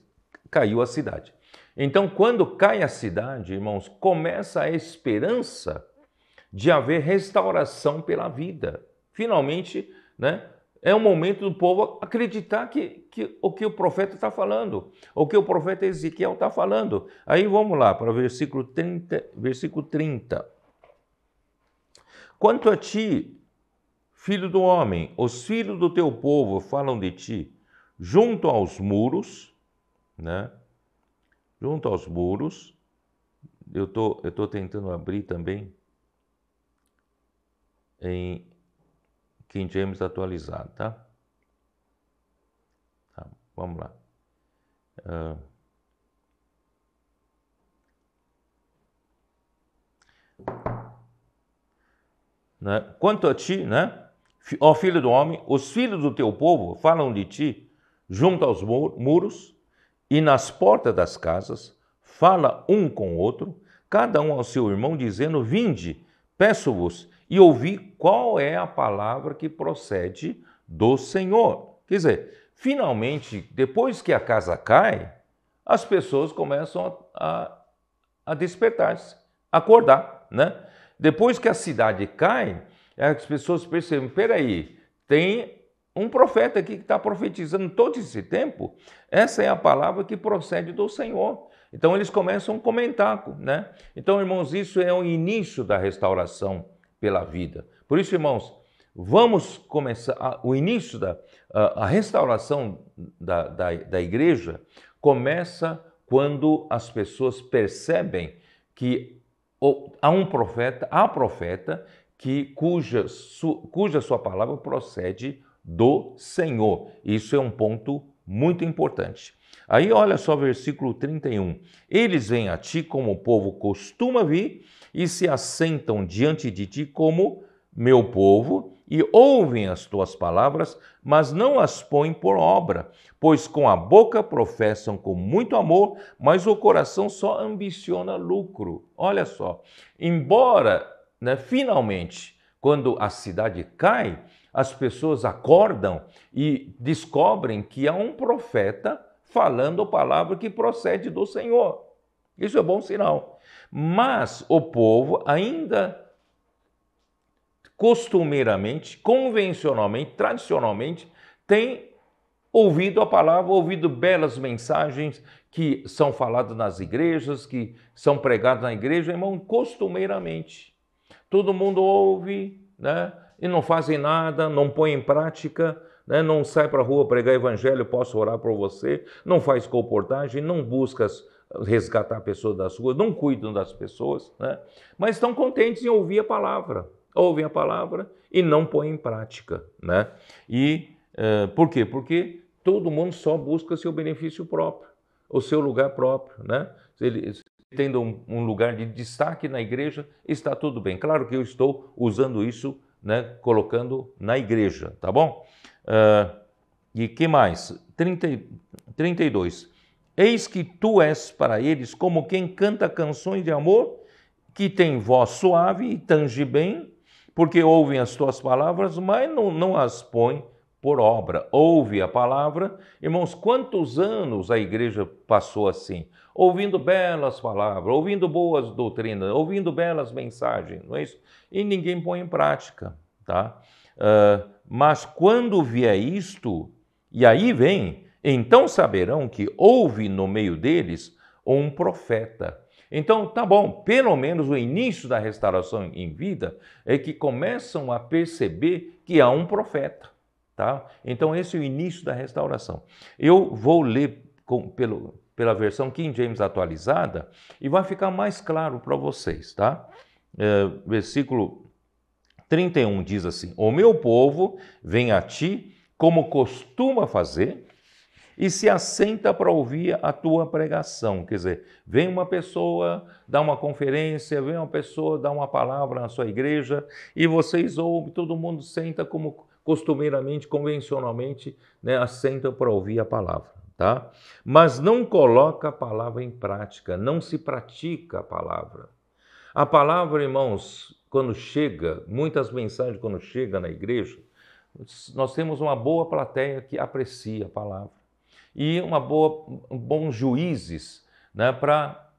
caiu a cidade. Então, quando cai a cidade, irmãos, começa a esperança de haver restauração pela vida. Finalmente, né, é o momento do povo acreditar que, que o que o profeta está falando, o que o profeta Ezequiel está falando. Aí vamos lá para o versículo 30, versículo 30. Quanto a ti, filho do homem, os filhos do teu povo falam de ti junto aos muros, né? Junto aos muros. Eu tô, eu tô tentando abrir também em King James atualizado, tá? tá vamos lá. Uh... Né? Quanto a ti, né? Ó filho do homem, os filhos do teu povo falam de ti junto aos muros e nas portas das casas, fala um com o outro, cada um ao seu irmão, dizendo: Vinde, peço-vos e ouvir qual é a palavra que procede do Senhor. Quer dizer, finalmente, depois que a casa cai, as pessoas começam a, a, a despertar-se, acordar, né? Depois que a cidade cai, as pessoas percebem, peraí, tem um profeta aqui que está profetizando todo esse tempo, essa é a palavra que procede do Senhor. Então eles começam a comentar, né? Então, irmãos, isso é o início da restauração pela vida. Por isso, irmãos, vamos começar. O início da a restauração da, da, da igreja começa quando as pessoas percebem que há um profeta, há profeta que cuja, su, cuja sua palavra procede do Senhor. Isso é um ponto muito importante. Aí olha só versículo 31. Eles vêm a ti como o povo costuma vir e se assentam diante de ti como meu povo e ouvem as tuas palavras, mas não as põem por obra, pois com a boca professam com muito amor, mas o coração só ambiciona lucro. Olha só, embora né, finalmente, quando a cidade cai, as pessoas acordam e descobrem que há um profeta falando a palavra que procede do Senhor. Isso é bom sinal. Mas o povo ainda costumeiramente, convencionalmente, tradicionalmente, tem ouvido a palavra, ouvido belas mensagens que são faladas nas igrejas, que são pregadas na igreja, irmão, costumeiramente. Todo mundo ouve, né? E não fazem nada, não põe em prática, né? não sai para a rua pregar evangelho, posso orar por você, não faz comportagem, não busca resgatar pessoas das ruas, não cuidam das pessoas, né? mas estão contentes em ouvir a palavra. Ouvem a palavra e não põem em prática. Né? E eh, por quê? Porque todo mundo só busca seu benefício próprio, o seu lugar próprio. Né? Eles, tendo um, um, lugar de destaque na igreja, está tudo bem. Claro que eu estou usando isso, né, colocando na igreja, tá bom? Uh, e que mais? 30, 32. Eis que tu és para eles como quem canta canções de amor, que tem voz suave e tange bem, porque ouvem as tuas palavras, mas não, não as põe por obra. Ouve a palavra. Irmãos, quantos anos a igreja passou assim? Ouvindo belas palavras, ouvindo boas doutrinas, ouvindo belas mensagens, não é isso? E ninguém põe em prática, tá? Uh, mas quando vier isto, e aí vem, então saberão que houve no meio deles um profeta. Então, tá bom, pelo menos o início da restauração em vida é que começam a perceber que há um profeta, tá? Então, esse é o início da restauração. Eu vou ler com, pelo, pela versão King James atualizada e vai ficar mais claro para vocês, tá? É, versículo 31 diz assim: O meu povo vem a ti como costuma fazer e se assenta para ouvir a tua pregação. Quer dizer, vem uma pessoa dar uma conferência, vem uma pessoa dar uma palavra na sua igreja e vocês ouvem, todo mundo senta como costumeiramente, convencionalmente, né, assenta para ouvir a palavra. Tá? Mas não coloca a palavra em prática, não se pratica a palavra. A palavra, irmãos, quando chega, muitas mensagens quando chega na igreja, nós temos uma boa plateia que aprecia a palavra e uma boa, bons juízes né, para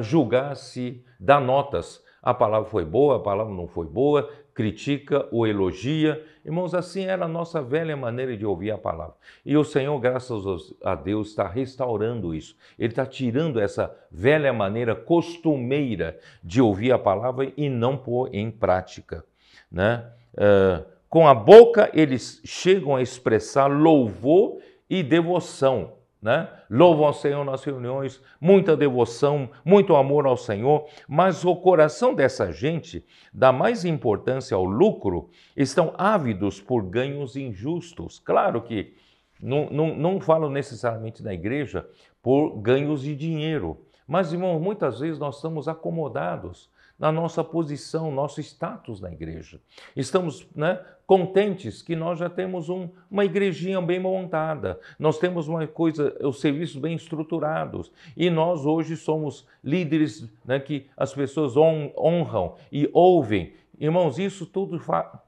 julgar se dá notas. A palavra foi boa, a palavra não foi boa, critica ou elogia. Irmãos, assim era a nossa velha maneira de ouvir a palavra. E o Senhor, graças a Deus, está restaurando isso. Ele está tirando essa velha maneira costumeira de ouvir a palavra e não pôr em prática. Né? Uh, com a boca, eles chegam a expressar louvor e devoção. Né? Louvam ao Senhor nas reuniões, muita devoção, muito amor ao Senhor, mas o coração dessa gente dá mais importância ao lucro, estão ávidos por ganhos injustos. Claro que não, não, não falo necessariamente da igreja por ganhos de dinheiro, mas irmãos, muitas vezes nós estamos acomodados na nossa posição, nosso status na igreja. Estamos né, contentes que nós já temos um, uma igrejinha bem montada, nós temos uma coisa, os serviços bem estruturados e nós hoje somos líderes né, que as pessoas honram e ouvem. Irmãos, isso tudo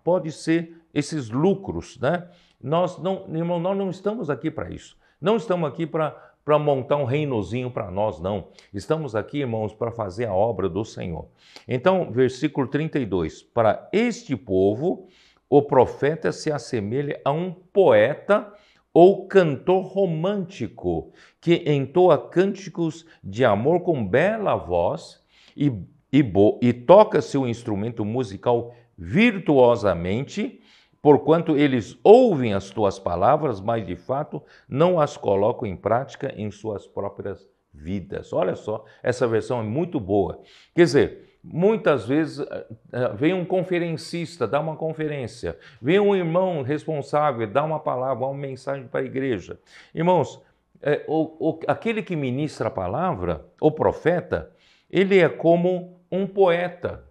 pode ser esses lucros, né? Nós não, irmão, nós não estamos aqui para isso. Não estamos aqui para para montar um reinozinho para nós, não. Estamos aqui, irmãos, para fazer a obra do Senhor. Então, versículo 32: Para este povo, o profeta se assemelha a um poeta ou cantor romântico que entoa cânticos de amor com bela voz e, e, e toca seu instrumento musical virtuosamente porquanto eles ouvem as tuas palavras, mas de fato não as colocam em prática em suas próprias vidas. Olha só, essa versão é muito boa. Quer dizer, Muitas vezes eh, eh, vem um conferencista, dá uma conferência, vem um irmão responsável, dá uma palavra, uma mensagem para a igreja. Irmãos, é, o, o, aquele que ministra a palavra, o profeta, ele é como um poeta,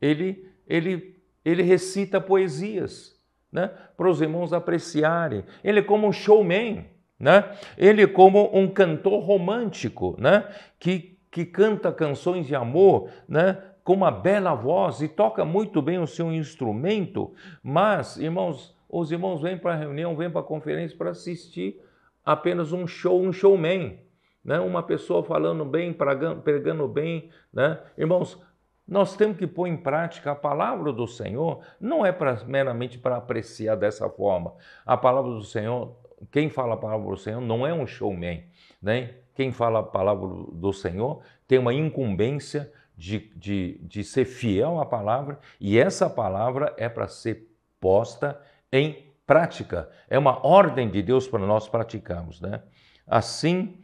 ele, ele, ele recita poesias né? para os irmãos apreciarem. Ele é como um showman, né? ele é como um cantor romântico né? que, que canta canções de amor né? com uma bela voz e toca muito bem o seu instrumento, mas, irmãos, os irmãos vêm para a reunião, vêm para a conferência para assistir apenas um show, um showman. Né? Uma pessoa falando bem, pregando bem. Né? Irmãos, nós temos que pôr em prática a palavra do Senhor, não é pra, meramente para apreciar dessa forma. A palavra do Senhor, quem fala a palavra do Senhor não é um showman, né? Quem fala a palavra do Senhor tem uma incumbência de, de, de ser fiel à palavra e essa palavra é para ser posta em prática. É uma ordem de Deus para nós praticarmos, né? Assim,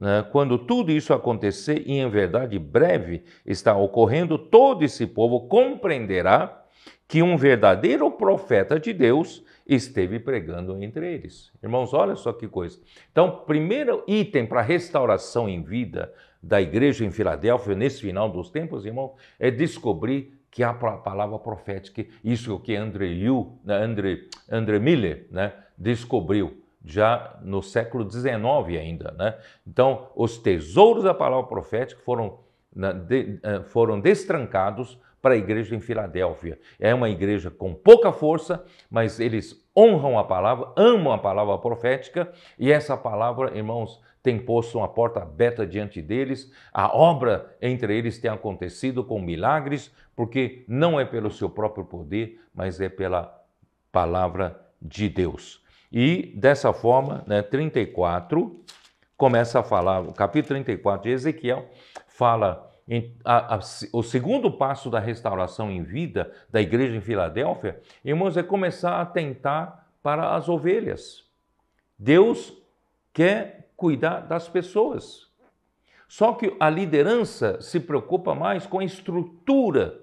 né? quando tudo isso acontecer, e em verdade breve está ocorrendo, todo esse povo compreenderá que um verdadeiro profeta de Deus esteve pregando entre eles. Irmãos, olha só que coisa. Então, primeiro item para restauração em vida da igreja em Filadélfia, nesse final dos tempos, irmãos, é descobrir que a palavra profética, isso que André, Liu, né, André, André Miller né, descobriu já no século XIX ainda. Né? Então, os tesouros da palavra profética foram, de, eh, foram destrancados para a igreja em Filadélfia. É uma igreja com pouca força, mas eles honram a palavra, amam a palavra profética, e essa palavra, irmãos, tem posto uma porta aberta diante deles, a obra entre eles tem acontecido com milagres, porque não é pelo seu próprio poder, mas é pela palavra de Deus. E dessa forma, né, 34 começa a falar, o capítulo 34 de Ezequiel fala em, a, a, o segundo passo da restauração em vida da igreja em Filadélfia, irmãos, é começar a tentar para as ovelhas. Deus quer cuidar das pessoas. Só que a liderança se preocupa mais com a estrutura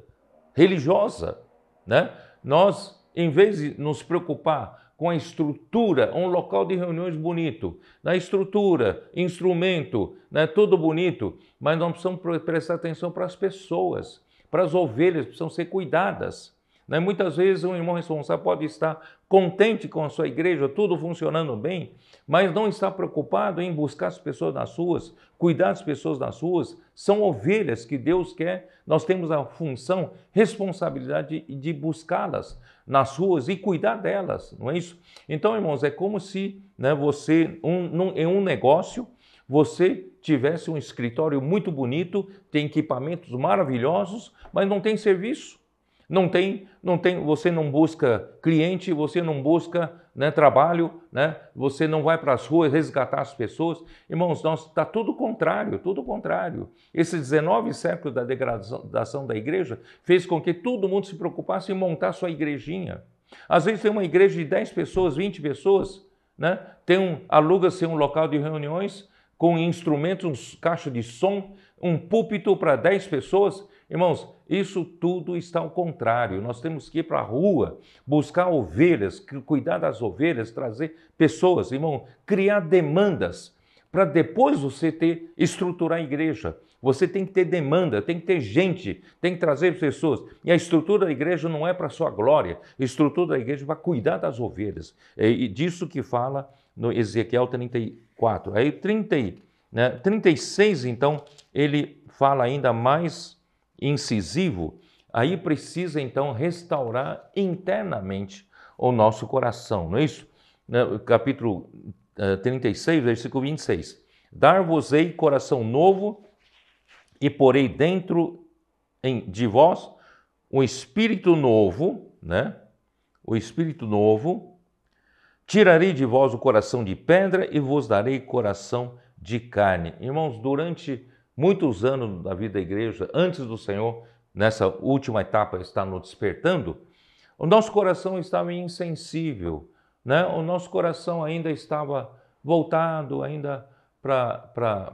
religiosa, né? Nós, em vez de nos preocupar com a estrutura, um local de reuniões bonito, na estrutura, instrumento, né, tudo bonito, mas não precisamos prestar atenção para as pessoas, para as ovelhas precisam ser cuidadas. Né? Muitas vezes um irmão responsável pode estar contente com a sua igreja, tudo funcionando bem, mas não está preocupado em buscar as pessoas nas ruas, cuidar das pessoas nas ruas. São ovelhas que Deus quer, nós temos a função, responsabilidade de buscá-las nas ruas e cuidar delas, não é isso? Então, irmãos, é como se né, você, um, num, em um negócio, você tivesse um escritório muito bonito, tem equipamentos maravilhosos, mas não tem serviço. Não tem, não tem, você não busca cliente, você não busca né, trabalho, né? você não vai para as ruas resgatar as pessoas. Irmãos, está tudo contrário, tudo contrário. Esse 19 século da degradação da igreja fez com que todo mundo se preocupasse em montar sua igrejinha. Às vezes tem uma igreja de 10 pessoas, 20 pessoas, né? tem um, aluga-se um local de reuniões com instrumentos, um caixa de som, um púlpito para 10 pessoas Irmãos, isso tudo está ao contrário. Nós temos que ir para a rua, buscar ovelhas, cuidar das ovelhas, trazer pessoas, irmão, criar demandas para depois você ter estruturar a igreja. Você tem que ter demanda, tem que ter gente, tem que trazer pessoas. E a estrutura da igreja não é para sua glória. A estrutura da igreja é para cuidar das ovelhas. É, e disso que fala no Ezequiel 34. Aí 30, né, 36, então, ele fala ainda mais incisivo, aí precisa então restaurar internamente o nosso coração, não é isso? No né, capítulo 36, eh, versículo 26. Dar-vos-ei coração novo e porei dentro de vós um espírito novo, né? O espírito novo. Tirarei de vós o coração de pedra e vos darei coração de carne. Irmãos, durante muitos anos da vida da igreja, antes do Senhor, nessa última etapa, está nos despertando, o nosso coração estava insensível, né? o nosso coração ainda estava voltado ainda para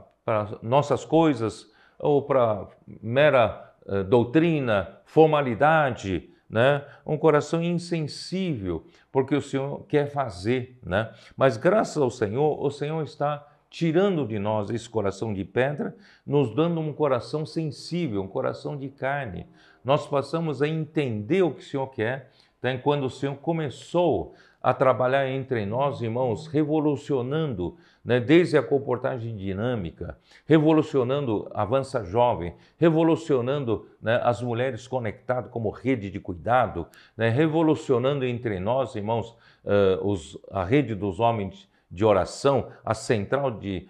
nossas coisas ou para mera eh, doutrina, formalidade, né? um coração insensível, porque o Senhor quer fazer. Né? Mas graças ao Senhor, o Senhor está tirando de nós esse coração de pedra, nos dando um coração sensível, um coração de carne. Nós passamos a entender o que o Senhor quer. Então, é quando o Senhor começou a trabalhar entre nós, irmãos, revolucionando né, desde a comportagem dinâmica, revolucionando a Avança Jovem, revolucionando né, as mulheres conectadas como rede de cuidado, né, revolucionando entre nós, irmãos, uh, os, a rede dos homens de oração, a central de,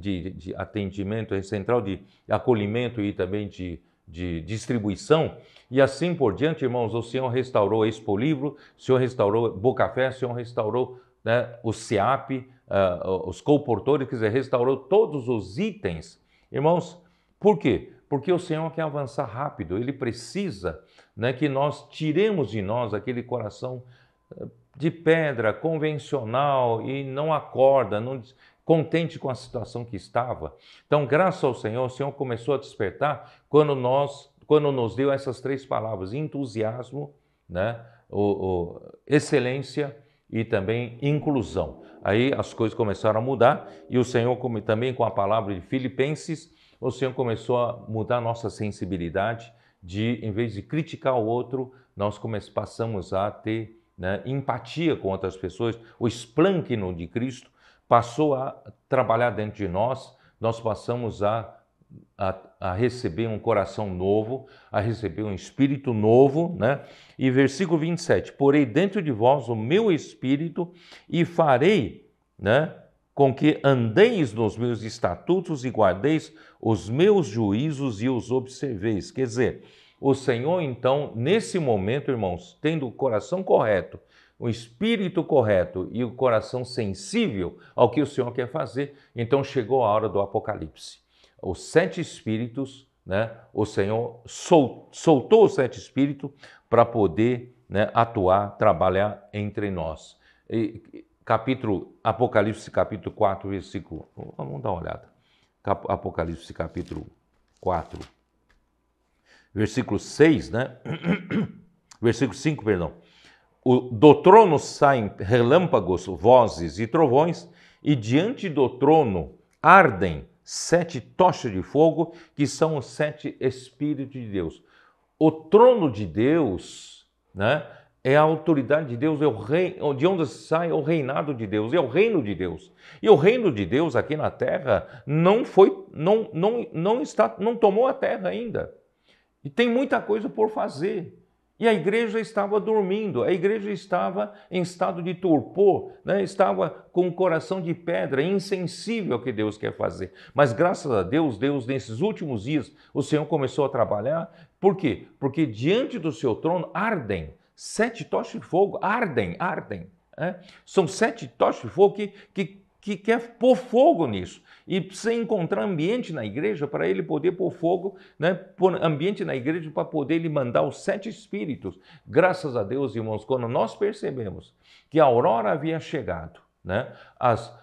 de, de atendimento, a central de acolhimento e também de, de distribuição. E assim por diante, irmãos, o Senhor restaurou Expo Livro, o Senhor restaurou Bocafé, o Senhor restaurou né, o SEAP, uh, ah, os colportores, quer dizer, restaurou todos os itens. Irmãos, por quê? Porque o Senhor quer avançar rápido, ele precisa né, que nós tiremos de nós aquele coração de pedra convencional e não acorda, não contente com a situação que estava. Então, graças ao Senhor, o Senhor começou a despertar quando nós, quando nos deu essas três palavras: entusiasmo, né? O, o, excelência e também inclusão. Aí as coisas começaram a mudar e o Senhor também com a palavra de Filipenses, o Senhor começou a mudar a nossa sensibilidade de, em vez de criticar o outro, nós passamos a ter né, empatia com outras pessoas, o esplânkino de Cristo passou a trabalhar dentro de nós, nós passamos a, a, a, receber um coração novo, a receber um espírito novo, né? E versículo 27, porei dentro de vós o meu espírito e farei, né? Com que andeis nos meus estatutos e guardeis os meus juízos e os observeis. Quer dizer, o Senhor, então, nesse momento, irmãos, tendo o coração correto, o espírito correto e o coração sensível ao que o Senhor quer fazer, então chegou a hora do Apocalipse. Os sete espíritos, né, o Senhor soltou os sete espíritos para poder né, atuar, trabalhar entre nós. E, capítulo Apocalipse, capítulo 4, versículo. Vamos dar uma olhada. Apocalipse, capítulo 4 versículo 6, né? (clears throat) versículo 5, perdão. O, do trono saem relâmpagos, vozes e trovões, e diante do trono ardem sete tochas de fogo, que são os sete Espíritos de Deus. O trono de Deus, né? é a autoridade de Deus, é o rei, de onde sai o reinado de Deus, é o reino de Deus. E o reino de Deus aqui na terra não foi, não, não, não está, não tomou a terra ainda. E tem muita coisa por fazer. E a igreja estava dormindo, a igreja estava em estado de torpor, né? estava com o coração de pedra, insensível ao que Deus quer fazer. Mas graças a Deus, Deus, nesses últimos dias, o Senhor começou a trabalhar. Por quê? Porque diante do seu trono ardem sete tochas de fogo, ardem, ardem. Né? São sete tochas de fogo que, que, que quer pôr fogo nisso e precisa encontrar ambiente na igreja para ele poder pôr fogo, né? Por ambiente na igreja para poder ele mandar os sete espíritos. Graças a Deus, irmãos, quando nós percebemos que a aurora havia chegado, né? As, uh,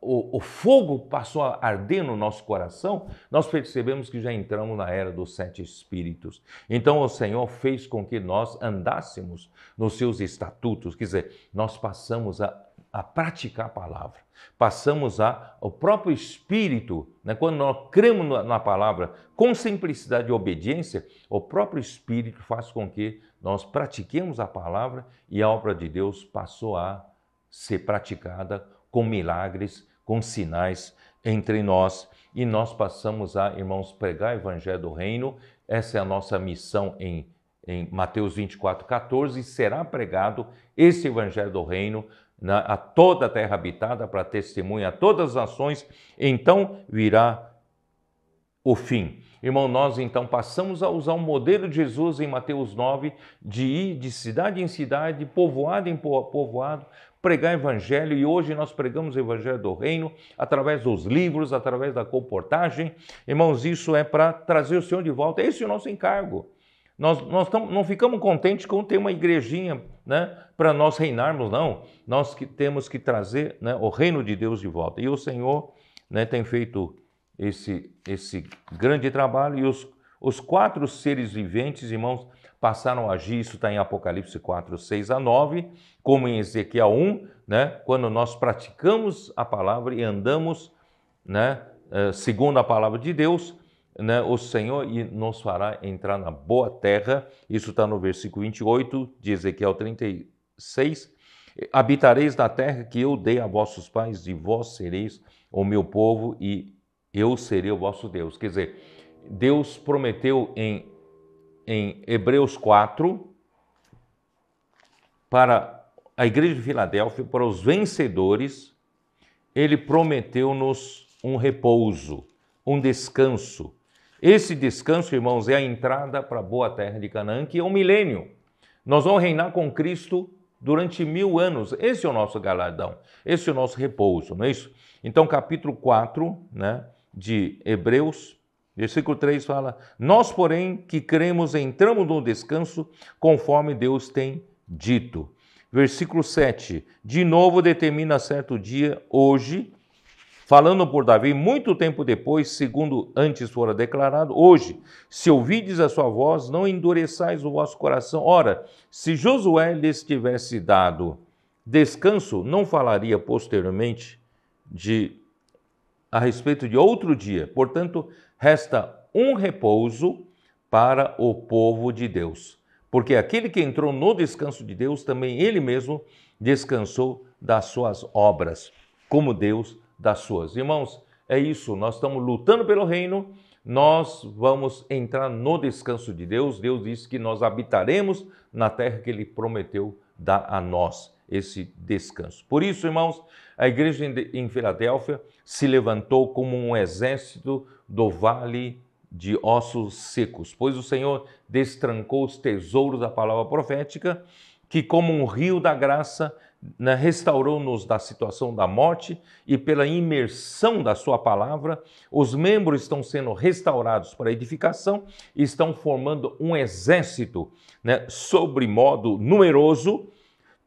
o, o, fogo passou a arder no nosso coração, nós percebemos que já entramos na era dos sete espíritos. Então o Senhor fez com que nós andássemos nos seus estatutos, quer dizer, nós passamos a a praticar a palavra. Passamos a, o próprio Espírito, né? quando nós cremos na, na palavra com simplicidade e obediência, o próprio Espírito faz com que nós pratiquemos a palavra e a obra de Deus passou a ser praticada com milagres, com sinais entre nós. E nós passamos a, irmãos, pregar o Evangelho do Reino. Essa é a nossa missão em em Mateus 24, 14, será pregado esse Evangelho do Reino na, né, a toda a terra habitada para testemunha a todas as nações, então virá o fim. Irmão, nós então passamos a usar o modelo de Jesus em Mateus 9, de ir de cidade em cidade, povoado em povoado, pregar evangelho e hoje nós pregamos o evangelho do reino através dos livros, através da comportagem. Irmãos, isso é para trazer o Senhor de volta. Esse é o nosso encargo. Nós, nós tam, não ficamos contentes com ter uma igrejinha, né? para nós reinarmos, não. Nós que temos que trazer né, o reino de Deus de volta. E o Senhor né, tem feito esse, esse grande trabalho e os, os quatro seres viventes, irmãos, passaram a agir, isso está em Apocalipse 4, 6 a 9, como em Ezequiel 1, né, quando nós praticamos a palavra e andamos né, eh, segundo a palavra de Deus, né, o Senhor nos fará entrar na boa terra, isso está no versículo 28 de Ezequiel 30, 6: Habitareis na terra que eu dei a vossos pais, e vós sereis o meu povo, e eu serei o vosso Deus. Quer dizer, Deus prometeu em, em Hebreus 4 para a igreja de Filadélfia, para os vencedores, ele prometeu-nos um repouso, um descanso. Esse descanso, irmãos, é a entrada para a boa terra de Canaã, que é um milênio. Nós vamos reinar com Cristo durante mil anos. Esse é o nosso galardão, esse é o nosso repouso, não é isso? Então, capítulo 4 né, de Hebreus, versículo 3 fala: Nós, porém, que cremos, entramos no descanso conforme Deus tem dito. Versículo 7: De novo determina certo dia, hoje, falando por Davi muito tempo depois, segundo antes fora declarado, hoje, se ouvides a sua voz, não endureçais o vosso coração. Ora, se Josué lhes tivesse dado descanso, não falaria posteriormente de a respeito de outro dia. Portanto, resta um repouso para o povo de Deus. Porque aquele que entrou no descanso de Deus, também ele mesmo descansou das suas obras, como Deus das suas. Irmãos, é isso, nós estamos lutando pelo reino, nós vamos entrar no descanso de Deus. Deus disse que nós habitaremos na terra que ele prometeu dar a nós esse descanso. Por isso, irmãos, a igreja em Filadélfia se levantou como um exército do vale de ossos secos, pois o Senhor destrancou os tesouros da palavra profética, que como um rio da graça né, restaurou-nos da situação da morte e pela imersão da Sua palavra, os membros estão sendo restaurados para edificação e estão formando um exército, né, sobre modo numeroso,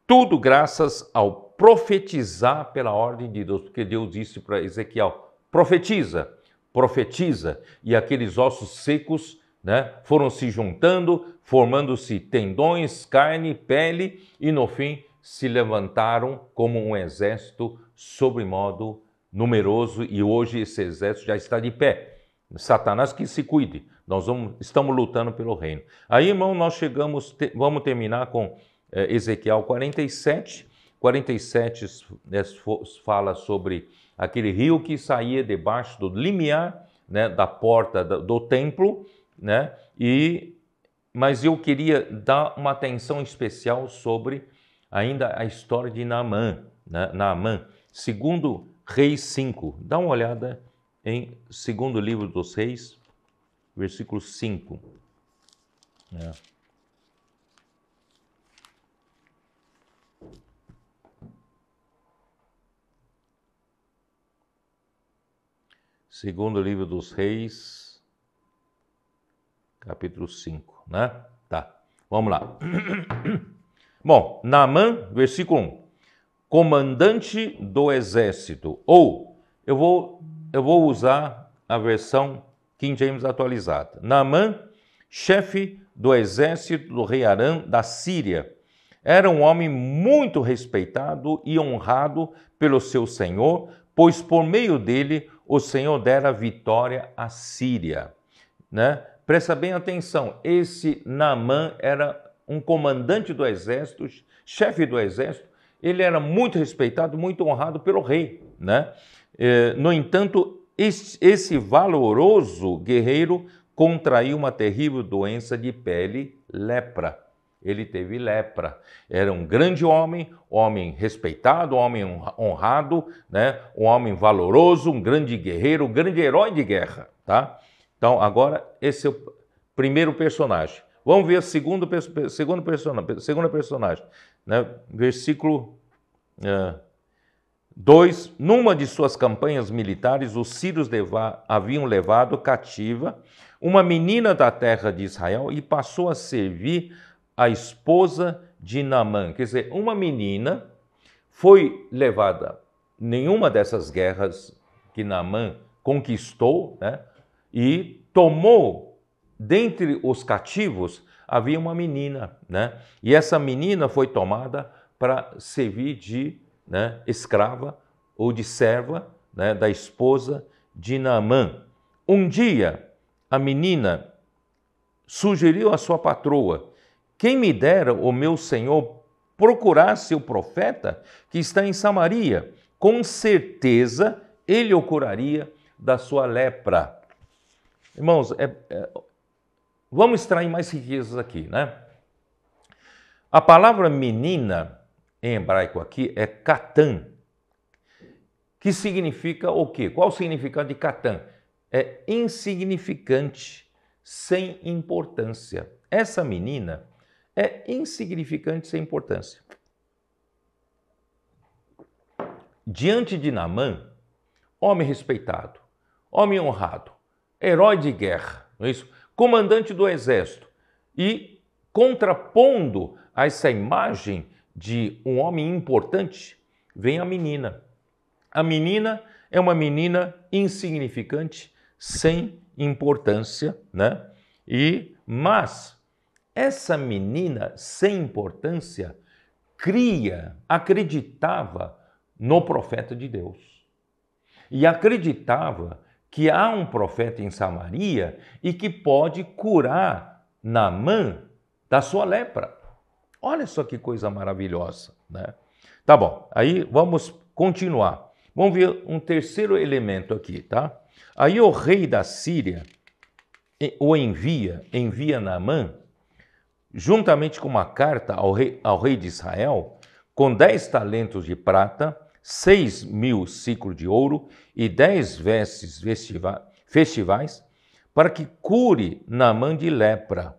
tudo graças ao profetizar pela ordem de Deus, porque Deus disse para Ezequiel: profetiza, profetiza, e aqueles ossos secos. Né, foram se juntando, formando-se tendões, carne, pele e no fim se levantaram como um exército sobremodo numeroso e hoje esse exército já está de pé. Satanás que se cuide. Nós vamos, estamos lutando pelo reino. Aí, irmão, nós chegamos, te, vamos terminar com é, Ezequiel 47. 47 é, fala sobre aquele rio que saía debaixo do limiar, né, da porta do, do templo, né? E mas eu queria dar uma atenção especial sobre ainda a história de Naamã, né? Naamã, segundo Reis 5. Dá uma olhada em segundo livro dos Reis, versículo 5. É. Segundo livro dos Reis, capítulo 5, né? Tá. Vamos lá. (clears throat) Bom, Naamã, versículo 1. Comandante do exército. Ou, eu vou, eu vou usar a versão King James atualizada. Naamã, chefe do exército do rei Arã da Síria. Era um homem muito respeitado e honrado pelo seu senhor, pois por meio dele o Senhor dera vitória à Síria. Né? Presta bem atenção, esse Naamã era um comandante do exército, chefe do exército, ele era muito respeitado, muito honrado pelo rei. Né? É, no entanto, esse valoroso guerreiro contraiu uma terrível doença de pele, lepra. Ele teve lepra. Era um grande homem, homem respeitado, homem honrado, né? um homem valoroso, um grande guerreiro, um grande herói de guerra. Tá? Então, agora, esse é o primeiro personagem. Vamos ver a segunda, segunda, persona, segunda personagem. Né? Versículo é, 2. Numa de suas campanhas militares, os sírios leva, haviam levado cativa uma menina da terra de Israel e passou a servir a esposa de Namã. Quer dizer, uma menina foi levada nenhuma dessas guerras que Namã conquistou né? e tomou dentre os cativos havia uma menina, né? E essa menina foi tomada para servir de né, escrava ou de serva né, da esposa de Naamã. Um dia, a menina sugeriu à sua patroa: Quem me dera o meu senhor procurasse o profeta que está em Samaria? Com certeza ele o curaria da sua lepra. Irmãos, é, é, Vamos extrair mais riquezas aqui, né? A palavra menina em hebraico aqui é Catan, que significa o quê? Qual o significado de Catan? É insignificante, sem importância. Essa menina é insignificante, sem importância. Diante de Namã, homem respeitado, homem honrado, herói de guerra, não é isso? comandante do exército, e contrapondo a essa imagem de um homem importante, vem a menina. A menina é uma menina insignificante, sem importância, né? E mas essa menina sem importância cria, acreditava no profeta de Deus. E acreditava que há um profeta em Samaria e que pode curar Naamã da sua lepra. Olha só que coisa maravilhosa, né? Tá bom, aí vamos continuar. Vamos ver um terceiro elemento aqui, tá? Aí o rei da Síria o envia, envia Naamã, juntamente com uma carta ao rei, ao rei de Israel, com dez talentos de prata, seis mil ciclos de ouro e dez vestes festivais, para que cure Naamã de lepra.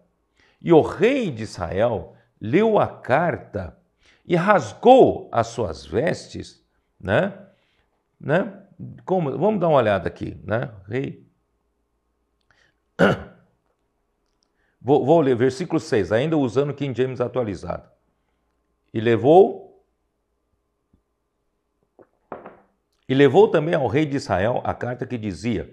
E o rei de Israel leu a carta e rasgou as suas vestes, né? né? Como, vamos dar uma olhada aqui, né? Rei. (coughs) Vou, vou ler versículo 6, ainda usando King James atualizado. E levou E levou também ao rei de Israel a carta que dizia: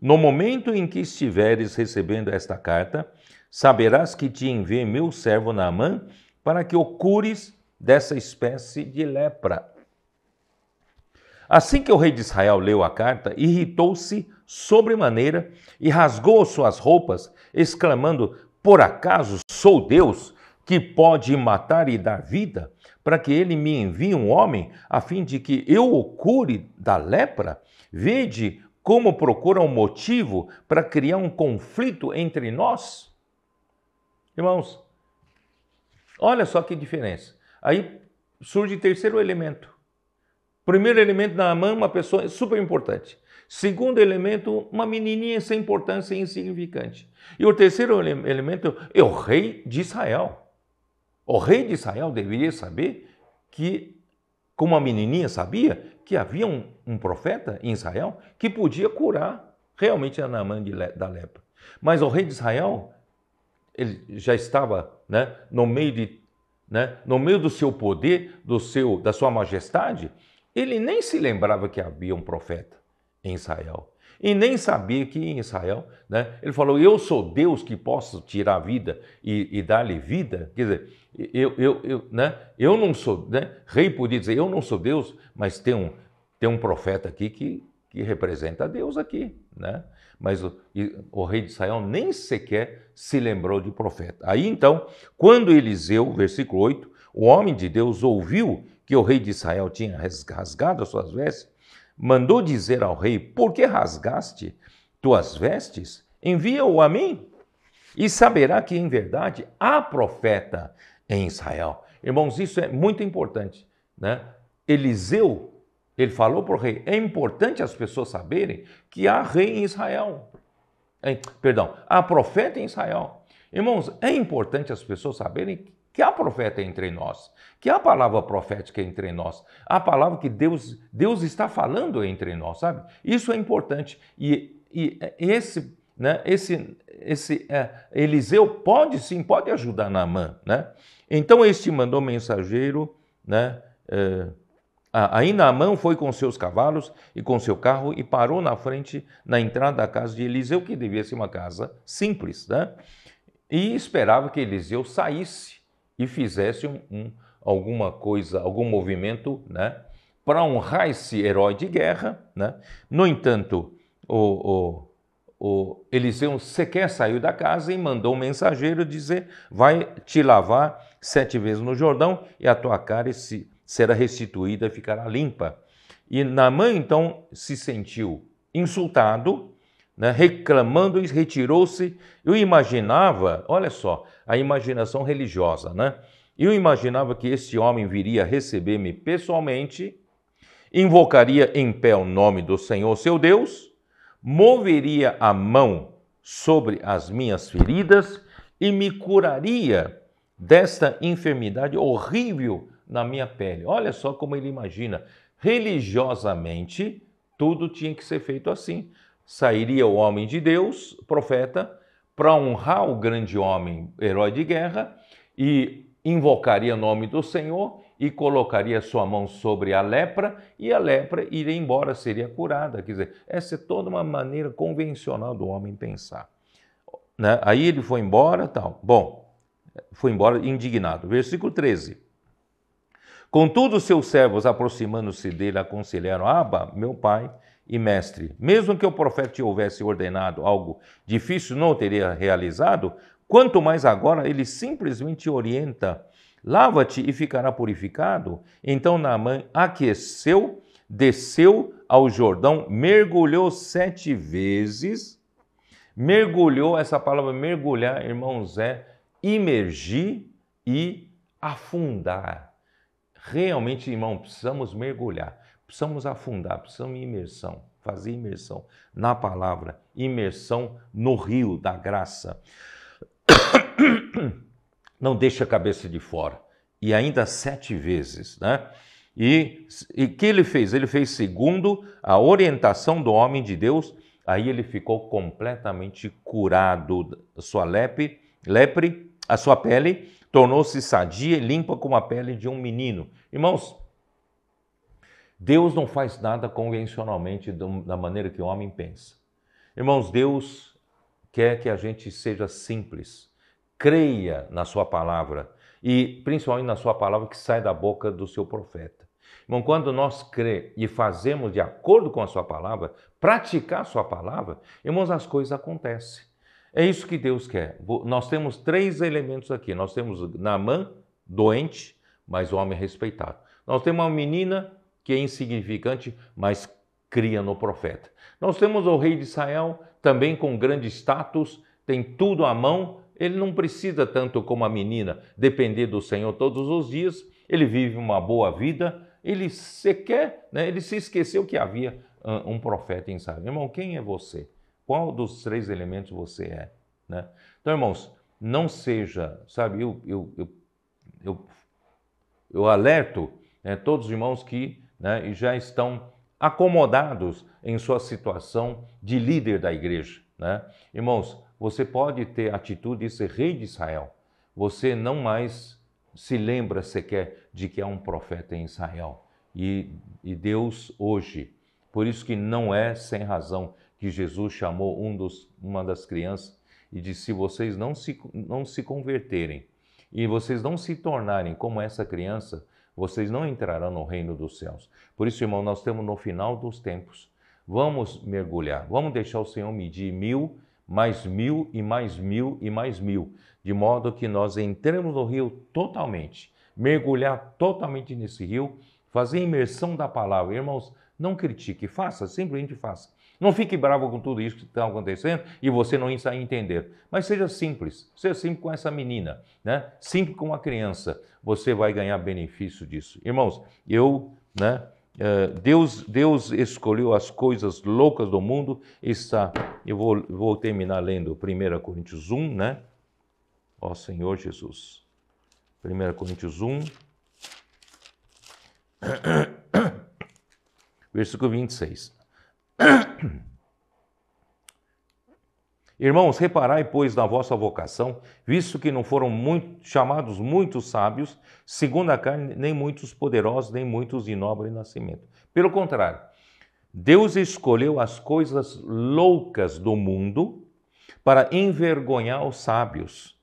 No momento em que estiveres recebendo esta carta, saberás que te enviei meu servo Naamã para que o cures dessa espécie de lepra. Assim que o rei de Israel leu a carta, irritou-se sobremaneira e rasgou suas roupas, exclamando: Por acaso sou Deus que pode matar e dar vida, para que ele me envie um homem, a fim de que eu o cure da lepra? Vede como procura um motivo para criar um conflito entre nós? Irmãos, olha só que diferença. Aí surge terceiro elemento. Primeiro elemento, mão uma pessoa é super importante. Segundo elemento, uma menininha sem importância e insignificante. E o terceiro elemento é o rei de Israel. O rei de Israel deveria saber que, como a menininha sabia, que havia um, um profeta em Israel que podia curar realmente a Naamã da lepra. Mas o rei de Israel, ele já estava né, no meio de né, no meio do seu poder, do seu da sua majestade, ele nem se lembrava que havia um profeta em Israel e nem sabia que em Israel, né, ele falou: Eu sou Deus que posso tirar a vida e, e dar-lhe vida. Quer dizer, eu, eu, eu, né, eu não sou, né, rei podia dizer: Eu não sou Deus, mas tem um, tem um profeta aqui que, que representa Deus aqui, né? Mas o, o rei de Israel nem sequer se lembrou de profeta. Aí então, quando Eliseu, versículo 8, o homem de Deus ouviu que o rei de Israel tinha rasgado as suas vestes, mandou dizer ao rei: Por que rasgaste tuas vestes? Envia-o a mim, e saberá que em verdade há profeta em Israel. Irmãos, isso é muito importante. Né? Eliseu, ele falou para o rei: é importante as pessoas saberem que há rei em Israel. perdão, há profeta em Israel. Irmãos, é importante as pessoas saberem que há profeta entre nós, que há palavra profética entre nós, há palavra que Deus, Deus está falando entre nós, sabe? Isso é importante. E, e esse, né, esse, esse é, Eliseu pode sim, pode ajudar Naamã, né? Então este mandou mensageiro, né? É, Aí Naamã foi com seus cavalos e com seu carro e parou na frente, na entrada da casa de Eliseu, que devia ser uma casa simples, né? E esperava que Eliseu saísse e fizesse um, um, alguma coisa, algum movimento né, para honrar esse herói de guerra. Né? No entanto, o, o, o Eliseu sequer saiu da casa e mandou um mensageiro dizer: Vai te lavar sete vezes no Jordão e a tua cara será restituída e ficará limpa. E mãe então se sentiu insultado né, reclamando e retirou-se. Eu imaginava, olha só, a imaginação religiosa, né? Eu imaginava que este homem viria receber-me pessoalmente, invocaria em pé o nome do Senhor seu Deus, moveria a mão sobre as minhas feridas e me curaria desta enfermidade horrível na minha pele. Olha só como ele imagina. Religiosamente, tudo tinha que ser feito assim sairia o homem de Deus, profeta, para honrar o grande homem, herói de guerra, e invocaria o nome do Senhor e colocaria sua mão sobre a lepra e a lepra iria embora, seria curada. Quer dizer, essa é toda uma maneira convencional do homem pensar. Né? Aí ele foi embora, tal. Bom, foi embora indignado. Versículo 13. Contudo, seus servos, aproximando-se dele, aconselharam: Aba meu pai, e mestre. Mesmo que o profeta te houvesse ordenado algo difícil, não o teria realizado, quanto mais agora ele simplesmente orienta: lava-te e ficará purificado. Então Naamã aqueceu, desceu ao Jordão, mergulhou sete vezes. Mergulhou, essa palavra mergulhar, irmão Zé, imergir e afundar. Realmente, irmão, precisamos mergulhar. Precisamos afundar, precisamos imersão, fazer imersão na palavra, imersão no rio da graça. (coughs) Não deixa a cabeça de fora. E ainda sete vezes, né? E o que ele fez? Ele fez segundo a orientação do homem de Deus, aí ele ficou completamente curado. sua lepre, lepre a sua pele tornou-se sadia e limpa como a pele de um menino. Irmãos, Deus não faz nada convencionalmente da maneira que o homem pensa. Irmãos, Deus quer que a gente seja simples, creia na Sua palavra e principalmente na Sua palavra que sai da boca do seu profeta. Irmão, quando nós crê e fazemos de acordo com a Sua palavra, praticar a Sua palavra, irmãos, as coisas acontecem. É isso que Deus quer. Nós temos três elementos aqui. Nós temos Naamã, doente, mas homem respeitado. Nós temos uma menina que é insignificante, mas cria no profeta. Nós temos o rei de Israel, também com grande status, tem tudo à mão, ele não precisa tanto como a menina depender do Senhor todos os dias, ele vive uma boa vida, ele sequer, né, ele se esqueceu que havia um profeta em Israel. Irmão, quem é você? Qual dos três elementos você é? Né? Então, irmãos, não seja, sabe, eu, eu, eu, eu, eu alerto né, todos os irmãos que né, e já estão acomodados em sua situação de líder da igreja. Né? Irmãos, você pode ter atitude de ser rei de Israel. Você não mais se lembra sequer de que há é um profeta em Israel. E, e Deus hoje. Por isso que não é sem razão que Jesus chamou um dos, uma das crianças e disse: se vocês não se, não se converterem e vocês não se tornarem como essa criança, vocês não entrarão no reino dos céus. Por isso, irmão, nós estamos no final dos tempos. Vamos mergulhar, vamos deixar o Senhor medir mil, mais mil e mais mil e mais mil, de modo que nós entremos no rio totalmente, mergulhar totalmente nesse rio, fazer imersão da palavra. Irmãos, não critique, faça, simplesmente faça. Não fique bravo com tudo isso que está acontecendo e você não está a entender. Mas seja simples, seja simples com essa menina, né? simples com a criança. Você vai ganhar benefício disso. Irmãos, eu, né? Eh, Deus, Deus escolheu as coisas loucas do mundo. Está, eu vou, vou terminar lendo 1 Coríntios 1, né? Ó Senhor Jesus. 1 Coríntios 1, (coughs) versículo 26. (coughs) Irmãos, reparai, pois, na vossa vocação, visto que não foram muito, chamados muitos sábios, segundo a carne, nem muitos poderosos, nem muitos de nobre nascimento. Pelo contrário, Deus escolheu as coisas loucas do mundo para envergonhar os sábios,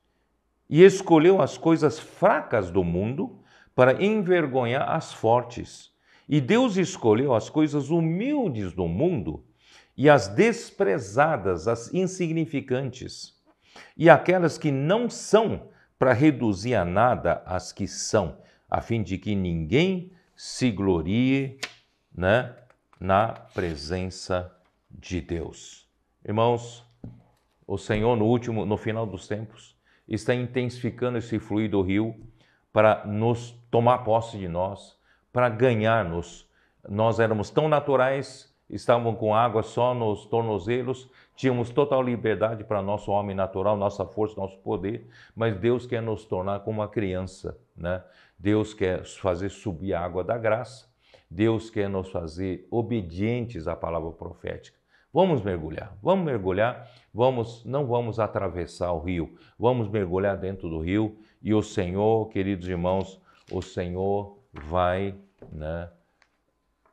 e escolheu as coisas fracas do mundo para envergonhar as fortes. E Deus escolheu as coisas humildes do mundo e as desprezadas, as insignificantes, e aquelas que não são, para reduzir a nada as que são, a fim de que ninguém se glorie né, na presença de Deus. Irmãos, o Senhor no último, no final dos tempos, está intensificando esse fluido rio para nos tomar posse de nós para ganhar-nos. Nós éramos tão naturais, estavam com água só nos tornozelos, tínhamos total liberdade para nosso homem natural, nossa força, nosso poder, mas Deus quer nos tornar como uma criança, né? Deus quer fazer subir a água da graça, Deus quer nos fazer obedientes à palavra profética. Vamos mergulhar, vamos mergulhar, vamos, não vamos atravessar o rio, vamos mergulhar dentro do rio e o Senhor, queridos irmãos, o Senhor vai né,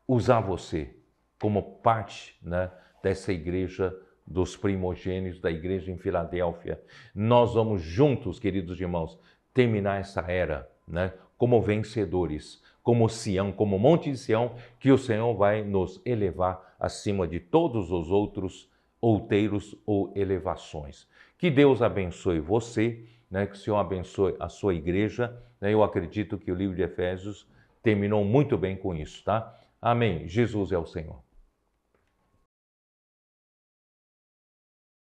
usar você como parte né, dessa igreja dos primogênitos da igreja em Filadélfia. Nós vamos juntos, queridos irmãos, terminar essa era né, como vencedores, como Sião, como Monte de Sião, que o Senhor vai nos elevar acima de todos os outros outeiros ou elevações. Que Deus abençoe você, né, que o Senhor abençoe a sua igreja. Né, eu acredito que o livro de Efésios terminou muito bem com isso, tá? Amém. Jesus é o Senhor.